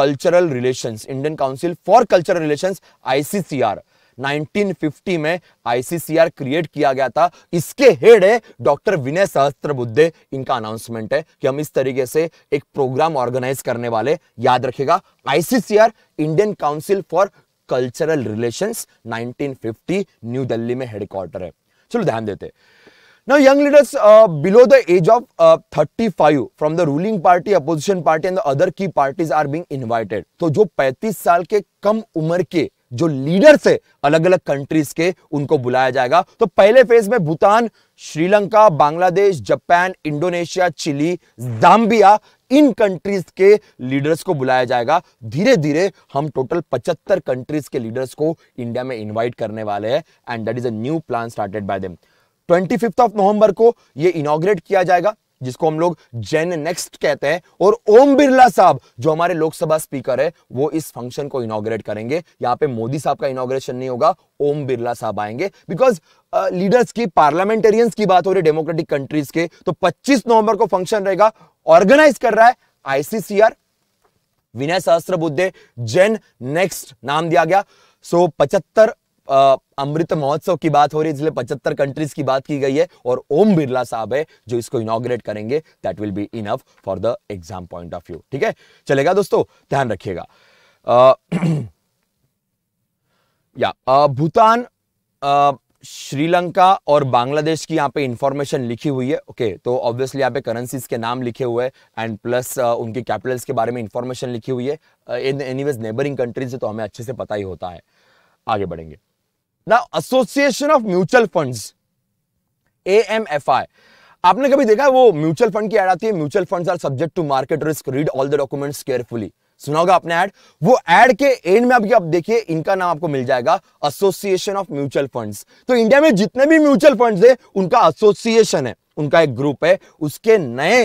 A: cultural relations Indian council for cultural relations ICCR 1950 में आईसीसीआर क्रिएट किया गया था इसके हेड है डॉक्टर विनय सहस्त्रबुद्धे इनका अनाउंसमेंट है कि हम इस तरीके से एक प्रोग्राम ऑर्गेनाइज करने वाले याद रखेगा ICCR Indian council for cultural relations 1950 new Delhi में हेडक्वार्टर है चलो ध्यान देते Now, young leaders uh, below the age of uh, 35 from the ruling party, opposition party and the other key parties are being invited. तो जो 35 साल के कम उम्र के जो लीडर्स है अलग अलग कंट्रीज के उनको बुलाया जाएगा तो पहले फेज में Bhutan Sri Lanka Bangladesh Japan Indonesia Chile Zambia इन कंट्रीज के लीडर्स को बुलाया जाएगा धीरे धीरे हम टोटल 75 कंट्रीज के लीडर्स को इंडिया में इनवाइट करने वाले हैं and that is a new plan started by them twenty of November को यह इनोग्रेट किया जाएगा जिसको हम लोग जेन नेक्स्ट कहते हैं और ओम बिरला साहब जो हमारे लोकसभा स्पीकर है वो इस फंक्शन को इनोग्रेट करेंगे यहाँ पे मोदी साहब का इनोग्रेशन नहीं होगा ओम बिरला साहब आएंगे बिकॉज लीडर्स uh, की पार्लियामेंटेरियंस की बात हो रही है डेमोक्रेटिक कंट्रीज के तो 25 नवंबर को फंक्शन रहेगा ऑर्गेनाइज कर रहा है आईसीसीआर विनय सहस्त्र बुद्धे जेन नेक्स्ट नाम दिया गया सो so, पचहत्तर अमृत महोत्सव की बात हो रही है इसलिए पचहत्तर कंट्रीज की बात की गई है और ओम बिरला साहब है जो इसको इनोग्रेट करेंगे that will be enough for the exam point of view ठीक है चलेगा दोस्तों ध्यान रखिएगा या भूटान श्रीलंका और बांग्लादेश की यहाँ पे इंफॉर्मेशन लिखी हुई है ओके तो ऑब्वियसली यहाँ पे करेंसीज के नाम लिखे हुए हैं एंड प्लस उनके कैपिटल्स के बारे में इंफॉर्मेशन लिखी हुई है इन एनीवेज नेबरिंग कंट्रीज से तो हमें अच्छे से पता ही होता है आगे बढ़ेंगे the association of mutual funds AMFI आपने कभी देखा है वो म्यूचुअल फंड की एड आती है mutual funds are subject to market risk read all the documents carefully सुना होगा आपने एड वो एड के एंड में अभी आप देखिए इनका नाम आपको मिल जाएगा एसोसिएशन ऑफ म्यूचुअल फंड्स तो इंडिया में जितने भी म्यूचुअल फंड्स है उनका एसोसिएशन है उनका एक ग्रुप है उसके नए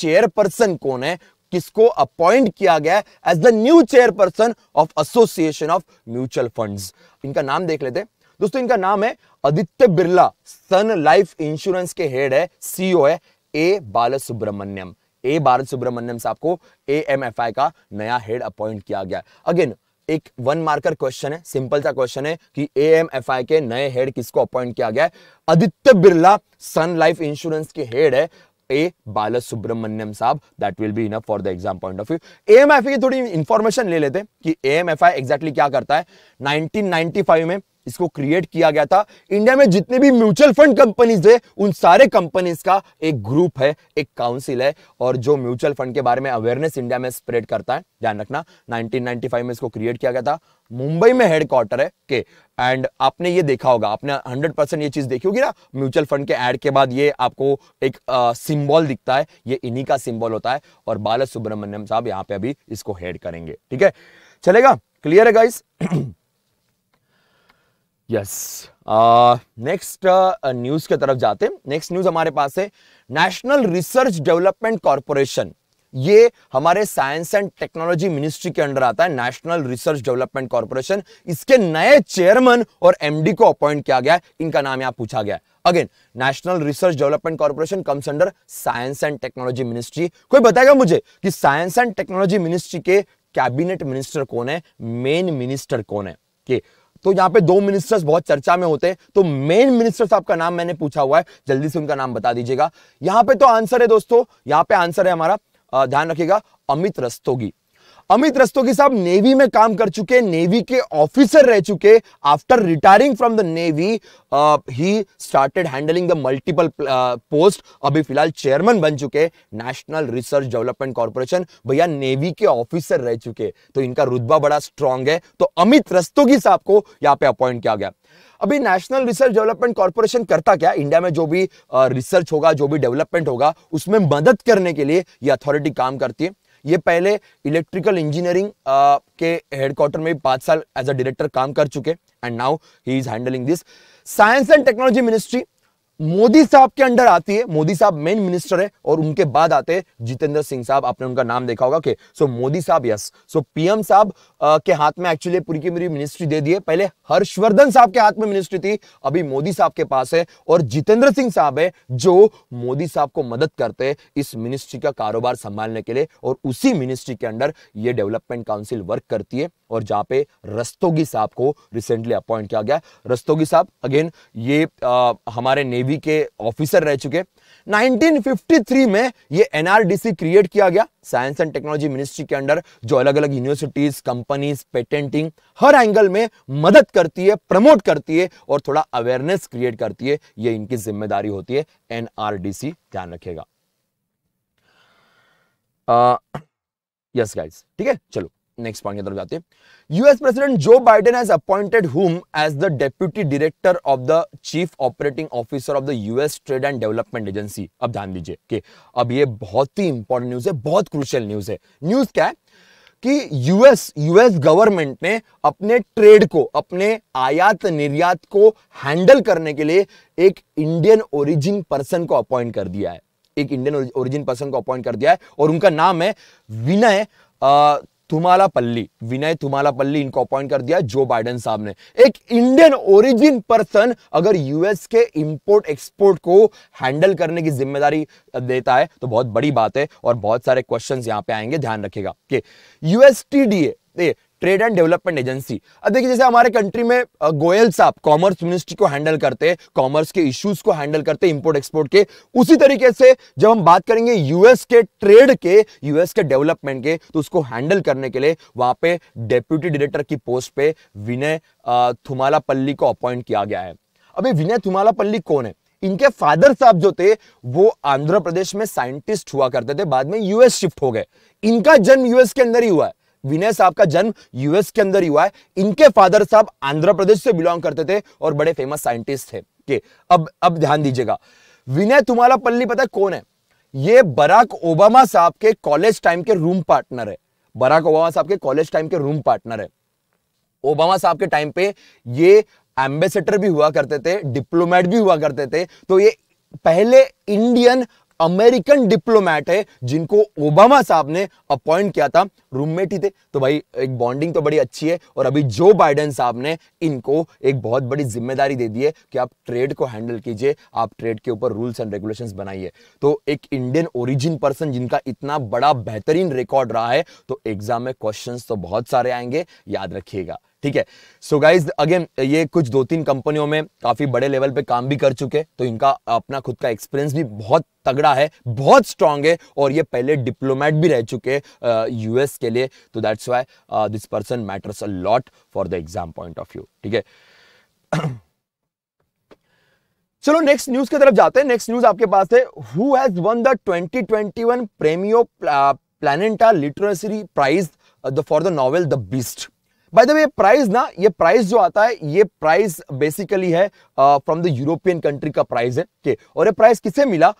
A: चेयरपर्सन कौन है किसको अपॉइंट किया गया as the new chairperson of association of mutual funds इनका नाम देख लेते हैं दोस्तों इनका नाम है Aditya Birla sun life insurance के हेड है सीईओ e है ए बालसुब्रमण्यम ए सुब्रमण्यम साहब को ए एम एफ आई का नया हेड अपॉइंट किया गया अगेन एक वन मार्कर क्वेश्चन है सिंपल सा क्वेश्चन है कि ए एम एफ आई के नए हेड किसको अपॉइंट किया गया Aditya Birla sun life insurance के हेड है ए बाल सुब्रमण्यम साहब that will be enough for the exam point of view आई की थोड़ी इंफॉर्मेशन ले लेते हैं कि ए एम आई एग्जैक्टली क्या करता है 1995 में इसको क्रिएट किया गया था इंडिया में जितने भी म्यूचुअल फंड कंपनीज है उन सारे कंपनीज का एक ग्रुप है एक काउंसिल है और जो म्यूचुअल फंड के बारे में अवेयरनेस इंडिया में स्प्रेड करता है ध्यान रखना 1995 में इसको क्रिएट किया गया था मुंबई में हेडक्वार्टर है के एंड आपने ये देखा होगा आपने 100 परसेंट ये चीज देखी होगी ना म्यूचुअल फंड के एड के बाद ये आपको एक सिंबल दिखता है ये इन्हीं का सिंबल होता है और बाला सुब्रमण्यम साहब यहाँ पे अभी इसको हेड करेंगे ठीक है चलेगा क्लियर है गाइस यस नेक्स्ट न्यूज के तरफ जाते हैं नेक्स्ट न्यूज हमारे पास है नेशनल रिसर्च डेवलपमेंट कॉरपोरेशन ये हमारे साइंस एंड टेक्नोलॉजी मिनिस्ट्री के अंडर आता है नेशनल रिसर्च डेवलपमेंट कॉरपोरेशन इसके नए चेयरमैन और एमडी को अपॉइंट किया गया है इनका नाम यहां पूछा गया है again national research development corporation comes under science and technology ministry कोई बताएगा मुझे कि साइंस एंड टेक्नोलॉजी मिनिस्ट्री के कैबिनेट मिनिस्टर कौन है मेन मिनिस्टर कौन है तो यहाँ पे दो मिनिस्टर्स बहुत चर्चा में होते हैं तो मेन मिनिस्टर साहब का नाम मैंने पूछा हुआ है जल्दी से उनका नाम बता दीजिएगा यहाँ पे तो आंसर है दोस्तों यहाँ पे आंसर है हमारा ध्यान रखिएगा अमित रस्तोगी अमित रस्तोगी साहब नेवी में काम कर चुके नेवी के ऑफिसर रह चुके after retiring from the navy he started handling the multiple post अभी फिलहाल चेयरमैन बन चुके नेशनल रिसर्च डेवलपमेंट कॉरपोरेशन भैया नेवी के ऑफिसर रह चुके तो इनका रुतबा बड़ा स्ट्रांग है तो अमित रस्तोगी साहब को यहाँ पे अपॉइंट किया गया अभी नेशनल रिसर्च डेवलपमेंट कॉरपोरेशन करता क्या इंडिया में जो भी रिसर्च होगा जो भी डेवलपमेंट होगा उसमें मदद करने के लिए ये अथॉरिटी काम करती है ये पहले इलेक्ट्रिकल इंजीनियरिंग के हेडक्वार्टर में पांच साल एज अ डायरेक्टर काम कर चुके and now he is handling this science and technology ministry Modi साहब के अंडर आती है मोदी साहब मेन मिनिस्टर है और उनके बाद आते हैं जितेंद्र सिंह साहब आपने उनका नाम देखा होगा के सो मोदी साहब यस सो पीएम साहब के हाथ में एक्चुअली पूरी की पूरी मिनिस्ट्री दे दी है पहले हर्षवर्धन साहब के हाथ में मिनिस्ट्री थी अभी मोदी साहब के पास है और जितेंद्र सिंह साहब है जो मोदी साहब को मदद करते हैं इस मिनिस्ट्री का कारोबार संभालने के लिए और उसी मिनिस्ट्री के अंडर ये डेवलपमेंट काउंसिल वर्क करती है और जहां पे रस्तोगी साहब को रिसेंटली अपॉइंट किया गया रस्तोगी साहब अगेन ये आ, हमारे नेवी के ऑफिसर रह चुके 1953 में ये एनआरडीसी क्रिएट किया गया साइंस एंड टेक्नोलॉजी मिनिस्ट्री के अंडर जो अलग अलग यूनिवर्सिटीज कंपनीज पेटेंटिंग हर एंगल में मदद करती है प्रमोट करती है और थोड़ा अवेयरनेस क्रिएट करती है ये इनकी जिम्मेदारी होती है एनआरडीसी ध्यान रखेगा यस गाइस ठीक है चलो नेक्स्ट पॉइंट की तरफ जाते US president Joe Biden has appointed whom as the deputy director of the chief operating officer of the US trade and development agency अब ध्यान दीजिए कि अब ये बहुत ही इंपॉर्टेंट न्यूज है बहुत क्रूशियल न्यूज है न्यूज क्या है कि यूएस यूएस गवर्नमेंट ने अपने ट्रेड को अपने आयात निर्यात को हैंडल करने के लिए एक इंडियन ओरिजिन पर्सन को अपॉइंट कर दिया है एक इंडियन ओरिजिन पर्सन को अपॉइंट कर दिया है और उनका नाम है विनय तुम्हाला पल्ली विनय तुम्हाला पल्ली इनको अपॉइंट कर दिया जो बाइडन साहब ने एक इंडियन ओरिजिन पर्सन अगर यूएस के इंपोर्ट एक्सपोर्ट को हैंडल करने की जिम्मेदारी देता है तो बहुत बड़ी बात है और बहुत सारे क्वेश्चंस यहां पे आएंगे ध्यान रखिएगा कि USTDA trade and development agency अब देखिए जैसे हमारे कंट्री में गोयल साहब कॉमर्स मिनिस्ट्री को हैंडल करते हैं कॉमर्स के इश्यूज को हैंडल करते हैं इंपोर्ट एक्सपोर्ट के उसी तरीके से जब हम बात करेंगे यूएस के ट्रेड के यूएस के डेवलपमेंट के तो उसको हैंडल करने के लिए वहां पे डेप्यूटी डायरेक्टर की पोस्ट पे विनय पल्ली को अपॉइंट किया गया है अभी विनय थुमालापल्ली कौन है इनके फादर साहब जो थे वो आंध्र प्रदेश में साइंटिस्ट हुआ करते थे बाद में यूएस शिफ्ट हो गए इनका जन्म यूएस के अंदर ही हुआ है विनय साहब का जन्म यूएस के अंदर हुआ है इनके फादर साहब आंध्र प्रदेश से बिलोंग करते थे और बड़े फेमस साइंटिस्ट थे के अब अब ध्यान दीजिएगा विनय तुम्हारा पल्ली पता है कौन है ये बराक ओबामा साहब के कॉलेज टाइम के रूम पार्टनर है बराक ओबामा साहब के कॉलेज टाइम के रूम पार्टनर है ओबामा साहब के टाइम पे ये एम्बेसडर भी हुआ करते थे डिप्लोमेट भी हुआ करते थे तो ये पहले इंडियन अमेरिकन डिप्लोमैट है जिनको ओबामा साहब ने अपॉइंट किया था रूममेट ही थे तो भाई एक बॉन्डिंग तो बड़ी अच्छी है और अभी जो बाइडेन साहब ने इनको एक बहुत बड़ी जिम्मेदारी दे दी है कि आप ट्रेड को हैंडल कीजिए आप ट्रेड के ऊपर रूल्स एंड रेगुलेशंस बनाइए तो एक इंडियन ओरिजिन पर्सन जिनका इतना बड़ा बेहतरीन रिकॉर्ड रहा है तो एग्जाम में क्वेश्चन तो बहुत सारे आएंगे याद रखिएगा ठीक है सो गाइज अगेन ये कुछ दो तीन कंपनियों में काफी बड़े लेवल पे काम भी कर चुके तो इनका अपना खुद का एक्सपीरियंस भी बहुत तगड़ा है बहुत स्ट्रांग है और ये पहले डिप्लोमेट भी रह चुके यूएस के लिए तो that's why this person matters a lot for the exam point of view ठीक है चलो नेक्स्ट न्यूज की तरफ जाते हैं नेक्स्ट न्यूज आपके पास है who has won the 2021 Premio Planeta literary prize the for the novel the Beast by the way prize ना ये प्राइस जो आता है ये प्राइस बेसिकली है फ्रॉम द यूरोपियन कंट्री का प्राइस है के और ये प्राइस किसे मिला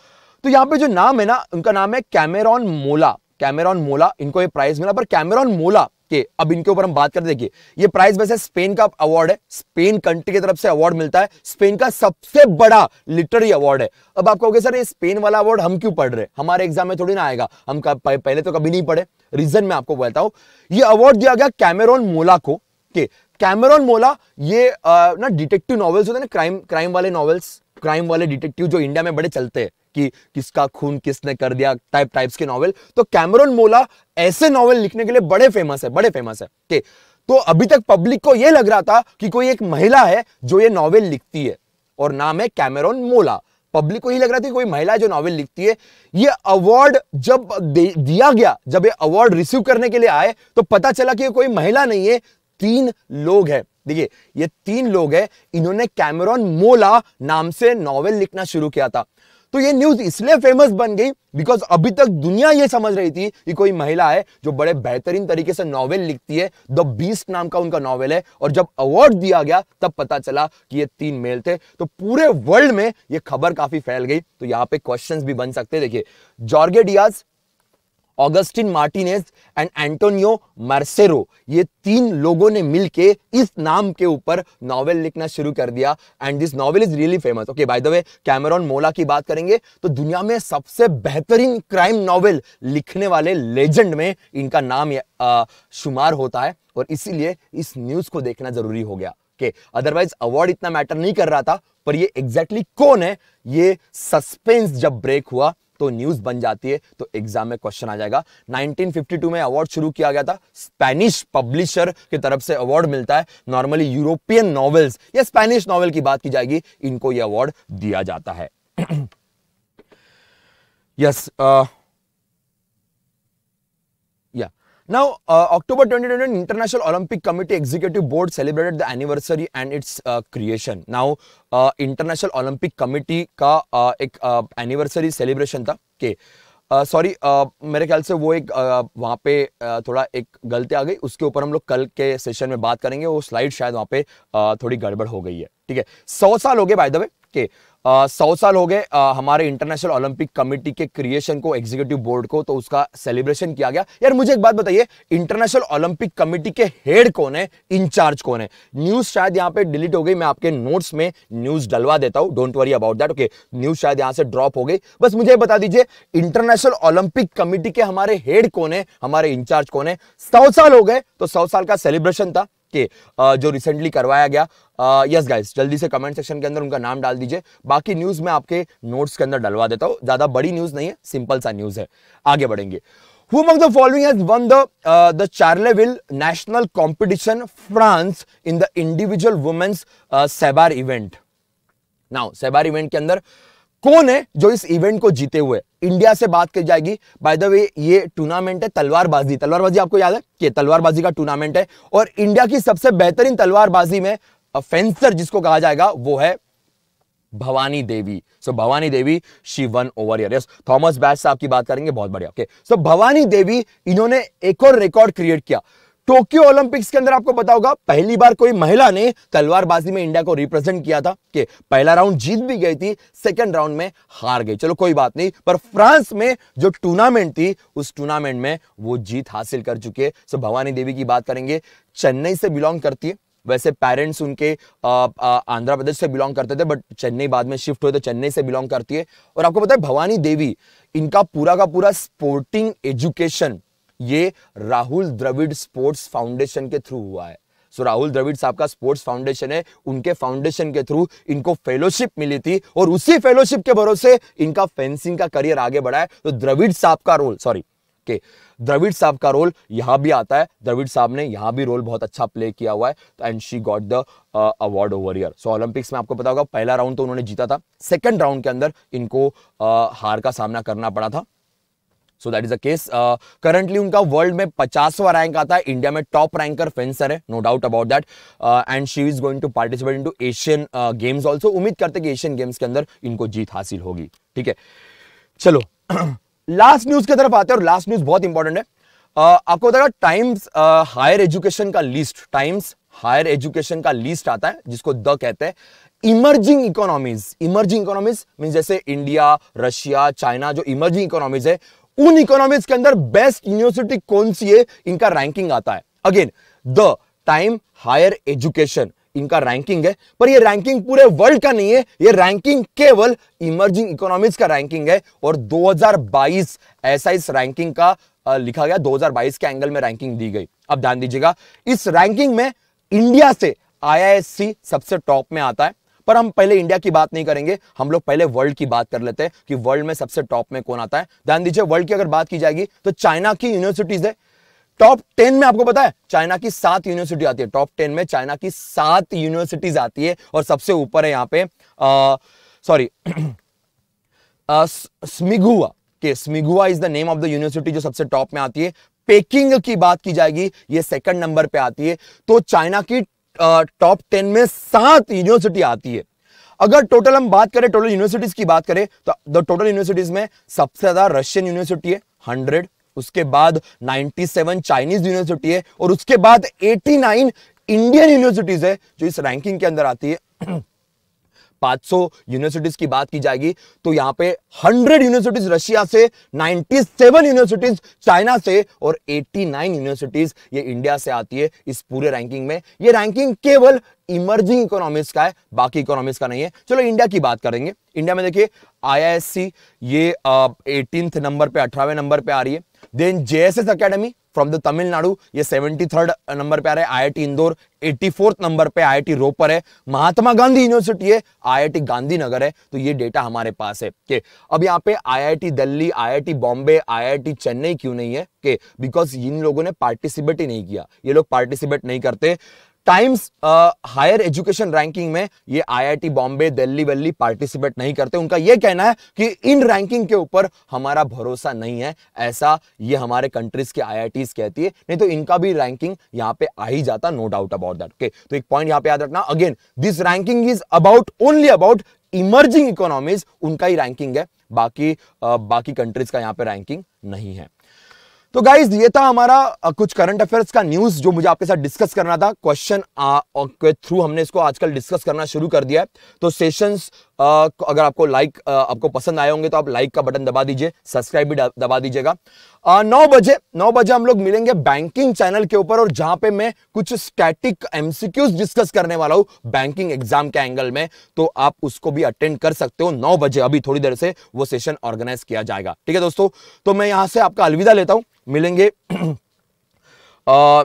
A: तो यहाँ पे जो नाम है ना उनका नाम है कैमेरॉन मोला कैमेरॉन मोला इनको ये प्राइस मिला पर कैमेरॉन मोला के अब इनके ऊपर हम बात कर देखिए ये प्राइस वैसे स्पेन का अवार्ड है स्पेन कंट्री की तरफ से अवार्ड मिलता है स्पेन का सबसे बड़ा लिटरेरी अवार्ड है अब आप कहोगे सर ये स्पेन वाला अवार्ड हम क्यों पढ़ रहे हमारे एग्जाम में थोड़ी ना आएगा हम पहले तो कभी नहीं पढ़े रीजन मैं आपको बोलता हूं यह अवार्ड दिया गया कैमेरोन मोला को कैमरॉन मोला ये आ, ना डिटेक्टिव नॉवेल्स होते हैं ना क्राइम क्राइम वाले नॉवेल्स क्राइम वाले डिटेक्टिव जो इंडिया में बड़े चलते हैं कि किसका खून किसने कर दिया टाइप टाइप्स के नॉवेल तो कैमरॉन मोला ऐसे नॉवेल लिखने के लिए बड़े फेमस है बड़े फेमस है के तो अभी तक पब्लिक को यह लग रहा था कि कोई एक महिला है जो ये नॉवेल लिखती है और नाम है कैमरॉन मोला पब्लिक को ही लग रहा था कोई महिला जो नॉवेल लिखती है ये अवार्ड जब दिया गया जब ये अवार्ड रिसीव करने के लिए आए तो पता चला कि कोई महिला नहीं है तीन लोग हैं देखिए ये तीन लोग हैं इन्होंने कैमरॉन मोला नाम से नॉवेल लिखना शुरू किया था तो ये न्यूज इसलिए फेमस बन गई बिकॉज अभी तक दुनिया ये समझ रही थी कि कोई महिला है जो बड़े बेहतरीन तरीके से नॉवेल लिखती है द बीस्ट नाम का उनका नॉवेल है और जब अवार्ड दिया गया तब पता चला कि ये तीन मेल थे तो पूरे वर्ल्ड में ये खबर काफी फैल गई तो यहाँ पे क्वेश्चंस भी बन सकते हैं देखिए Jorge Diaz Agustin Martinez and Antonio Mercero ये तीन लोगों ने मिलके इस नाम के ऊपर नॉवेल लिखना शुरू कर दिया and this novel is really famous okay by the way Carmen Mola की बात करेंगे तो दुनिया में सबसे बेहतरीन क्राइम नॉवेल लिखने वाले लेजेंड में इनका नाम आ, शुमार होता है और इसीलिए इस न्यूज को देखना जरूरी हो गया अदरवाइज okay. अवार्ड इतना मैटर नहीं कर रहा था पर ये एग्जैक्टली exactly कौन है ये सस्पेंस जब ब्रेक हुआ तो न्यूज़ बन जाती है तो एग्जाम में क्वेश्चन आ जाएगा 1952 में अवार्ड शुरू किया गया था स्पेनिश पब्लिशर की तरफ से अवार्ड मिलता है नॉर्मली यूरोपियन नॉवेल्स या स्पेनिश नॉवेल की बात की जाएगी इनको यह अवार्ड दिया जाता है yes yes, uh, Now, uh, October 2020, International Olympic Committee Executive Board celebrated the anniversary and its uh, creation. Now, uh, International Olympic Committee ka uh, ek anniversary uh, celebration था के सॉरी uh, sorry, uh, मेरे ख्याल से वो एक uh, वहाँ पे uh, थोड़ा एक गलती आ गई उसके ऊपर हम लोग कल के सेशन में बात करेंगे वो स्लाइड शायद वहाँ पे uh, थोड़ी गड़बड़ हो गई है ठीक है सौ साल हो गए बाय द वे के सौ साल हो गए हमारे इंटरनेशनल ओलंपिक कमेटी के क्रिएशन को एग्जीक्यूटिव बोर्ड को तो उसका सेलिब्रेशन किया गया यार मुझे एक बात बताइए इंटरनेशनल ओलंपिक कमेटी के हेड कौन है इंचार्ज कौन है न्यूज शायद यहां पे डिलीट हो गई मैं आपके नोट्स में न्यूज डलवा देता हूं don't worry about that okay news शायद यहां से ड्रॉप हो गई बस मुझे बता दीजिए इंटरनेशनल ओलंपिक कमेटी के हमारे हेड कौन है हमारे इंचार्ज कौन है सौ साल हो गए तो सौ साल का सेलिब्रेशन था के जो रिसेंटली करवाया गया यस गाइस जल्दी से कमेंट सेक्शन के अंदर उनका नाम डाल दीजिए बाकी न्यूज़ मैं आपके नोट्स के अंदर डलवा देता हूँ ज़्यादा बड़ी न्यूज़ नहीं है सिंपल सा न्यूज़ है आगे बढ़ेंगे Who among the following has won the uh, the Charleville National Competition France in the individual women's uh, Sabar event? Now, Sabar event के अंदर uh, कौन है जो इस इवेंट को जीते हुए इंडिया से बात की जाएगी बाय द वे ये टूर्नामेंट है तलवारबाजी तलवारबाजी आपको याद है कि तलवारबाजी का टूर्नामेंट है और इंडिया की सबसे बेहतरीन तलवारबाजी में फेंसर जिसको कहा जाएगा वो है Bhavani Devi so so, Bhavani Devi she won over yes Thomas Bach साहब की बात करेंगे बहुत बढ़िया ओके सो भवानी देवी इन्होंने एक और रिकॉर्ड क्रिएट किया टोक्यो ओलंपिक्स के अंदर आपको बताऊंगा पहली बार कोई महिला ने तलवारबाजी में इंडिया को रिप्रेजेंट किया था कि पहला राउंड जीत भी गई थी सेकंड राउंड में हार गई चलो कोई बात नहीं पर फ्रांस में जो टूर्नामेंट थी उस टूर्नामेंट में वो जीत हासिल कर चुकी है सो भवानी देवी की बात करेंगे चेन्नई से बिलोंग करती है वैसे पेरेंट्स उनके आंध्र प्रदेश से बिलोंग करते थे बट चेन्नई बाद में शिफ्ट हुए तो चेन्नई से बिलोंग करती है और आपको पता है भवानी देवी इनका पूरा का पूरा स्पोर्टिंग एजुकेशन ये राहुल द्रविड़ स्पोर्ट्स फाउंडेशन के थ्रू हुआ है सो राहुल द्रविड़ साहब का स्पोर्ट्स फाउंडेशन है उनके फाउंडेशन के थ्रू इनको फेलोशिप मिली थी और उसी फेलोशिप के भरोसे इनका फेंसिंग का करियर आगे बढ़ा है तो द्रविड़ साहब का रोल सॉरी के द्रविड़ साहब का रोल यहां भी आता है द्रविड़ साहब ने यहां भी रोल बहुत अच्छा प्ले किया हुआ है and she got the award over year so Olympics में आपको पता होगा पहला राउंड तो उन्होंने जीता था सेकंड राउंड के अंदर इनको uh, हार का सामना करना पड़ा था so that is a case currently उनका वर्ल्ड में पचासवा रैंक आता है इंडिया में टॉप रैंकर फेंसर है no doubt about that and she is going to participate in to Asian Games also उम्मीद करते कि एशियन गेम्स के अंदर इनको जीत हासिल होगी ठीक है चलो लास्ट न्यूज की तरफ आते हैं और लास्ट न्यूज बहुत इंपॉर्टेंट है uh, आपको बताएगा टाइम्स हायर एजुकेशन का लिस्ट टाइम्स हायर एजुकेशन का लिस्ट आता है जिसको द कहते हैं emerging economies emerging economies mean जैसे इंडिया रशिया चाइना जो इमर्जिंग इकोनॉमीज है उन इकोनॉमिक्स के अंदर बेस्ट यूनिवर्सिटी कौन सी है इनका रैंकिंग आता है again the time higher education इनका रैंकिंग है पर ये रैंकिंग पूरे वर्ल्ड का नहीं है ये रैंकिंग केवल इमर्जिंग इकोनॉमिक्स का रैंकिंग है और 2022 ऐसा इस रैंकिंग का लिखा गया 2022 के एंगल में रैंकिंग दी गई अब ध्यान दीजिएगा इस रैंकिंग में इंडिया से आईआईएससी सबसे टॉप में आता है पर हम पहले इंडिया की बात नहीं करेंगे हम लोग पहले वर्ल्ड की बात कर लेते हैं कि वर्ल्ड में सबसे टॉप में कौन आता है ध्यान दीजिए वर्ल्ड की अगर बात की जाएगी तो चाइना की यूनिवर्सिटीज है टॉप टेन में आपको पता है चाइना की सात यूनिवर्सिटी आती है टॉप टेन में चाइना की सात यूनिवर्सिटीज आती है और सबसे ऊपर है यहाँ पे सॉरी स्मिगुआ के स्मिगुआ is the name of the university जो सबसे टॉप में आती है पेकिंग की बात की जाएगी ये सेकंड नंबर पे आती है तो चाइना की टॉप टेन में सात यूनिवर्सिटी आती है अगर टोटल हम बात करें टोटल यूनिवर्सिटीज की बात करें तो द टोटल यूनिवर्सिटीज में सबसे ज्यादा रशियन यूनिवर्सिटी है हंड्रेड उसके बाद 97 चाइनीज यूनिवर्सिटी है और उसके बाद 89 इंडियन यूनिवर्सिटीज है जो इस रैंकिंग के अंदर आती है 500 यूनिवर्सिटीज की बात की जाएगी तो यहां पे 100 यूनिवर्सिटीज रशिया से 97 यूनिवर्सिटीज चाइना से और 89 यूनिवर्सिटीज ये इंडिया से आती है इस पूरे रैंकिंग में ये रैंकिंग केवल इमर्जिंग इकोनॉमिक्स का है बाकी इकोनॉमिक्स का नहीं है चलो इंडिया की बात करेंगे इंडिया में देखिए आई ये एटीन नंबर पे अठारहवें नंबर पर आ रही है then JSS academy from the Tamil Nadu ये सेवेंटी थर्ड नंबर पे आ रहे हैं I Indore eighty fourth number पे आई रोपर है महात्मा गांधी यूनिवर्सिटी है आई गांधीनगर है तो ये डेटा हमारे पास है के अब यहाँ पे आई दिल्ली आई बॉम्बे आई चेन्नई क्यों नहीं है के बिकॉज इन लोगों ने पार्टिसिपेट ही नहीं किया ये लोग पार्टिसिपेट नहीं करते टाइम्स हायर एजुकेशन रैंकिंग में ये आईआईटी बॉम्बे दिल्ली वल्ली पार्टिसिपेट नहीं करते उनका ये कहना है कि इन रैंकिंग के ऊपर हमारा भरोसा नहीं है ऐसा ये हमारे कंट्रीज के आई कहती है नहीं तो इनका भी रैंकिंग यहाँ पे आ ही जाता no doubt about that okay तो एक पॉइंट यहाँ पे याद रखना again this ranking is about only about emerging economies उनका ही रैंकिंग है बाकी आ, uh, बाकी कंट्रीज का यहाँ पे रैंकिंग नहीं है तो गाइज ये था हमारा कुछ करंट अफेयर्स का न्यूज जो मुझे आपके साथ डिस्कस करना था क्वेश्चन के थ्रू हमने इसको आजकल डिस्कस करना शुरू कर दिया है तो सेशंस अगर आपको लाइक आपको पसंद आए होंगे तो आप लाइक का बटन दबा दीजिए सब्सक्राइब भी दबा दीजिएगा नौ बजे नौ बजे हम लोग मिलेंगे बैंकिंग चैनल के ऊपर और जहां पे मैं कुछ स्टैटिक एमसीक्यूज डिस्कस करने वाला हूं बैंकिंग एग्जाम के एंगल में तो आप उसको भी अटेंड कर सकते हो नौ बजे अभी थोड़ी देर से वो सेशन ऑर्गेनाइज किया जाएगा ठीक है दोस्तों तो मैं यहां से आपका अलविदा लेता हूं मिलेंगे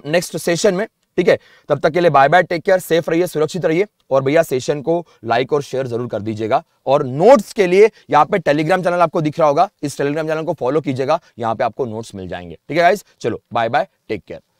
A: नेक्स्ट सेशन में ठीक है तब तक के लिए bye bye take care safe रहिए सुरक्षित रहिए और भैया सेशन को लाइक और शेयर जरूर कर दीजिएगा और नोट्स के लिए यहाँ पे टेलीग्राम चैनल आपको दिख रहा होगा इस टेलीग्राम चैनल को फॉलो कीजिएगा यहाँ पे आपको नोट्स मिल जाएंगे ठीक है गाइज चलो बाय बाय टेक केयर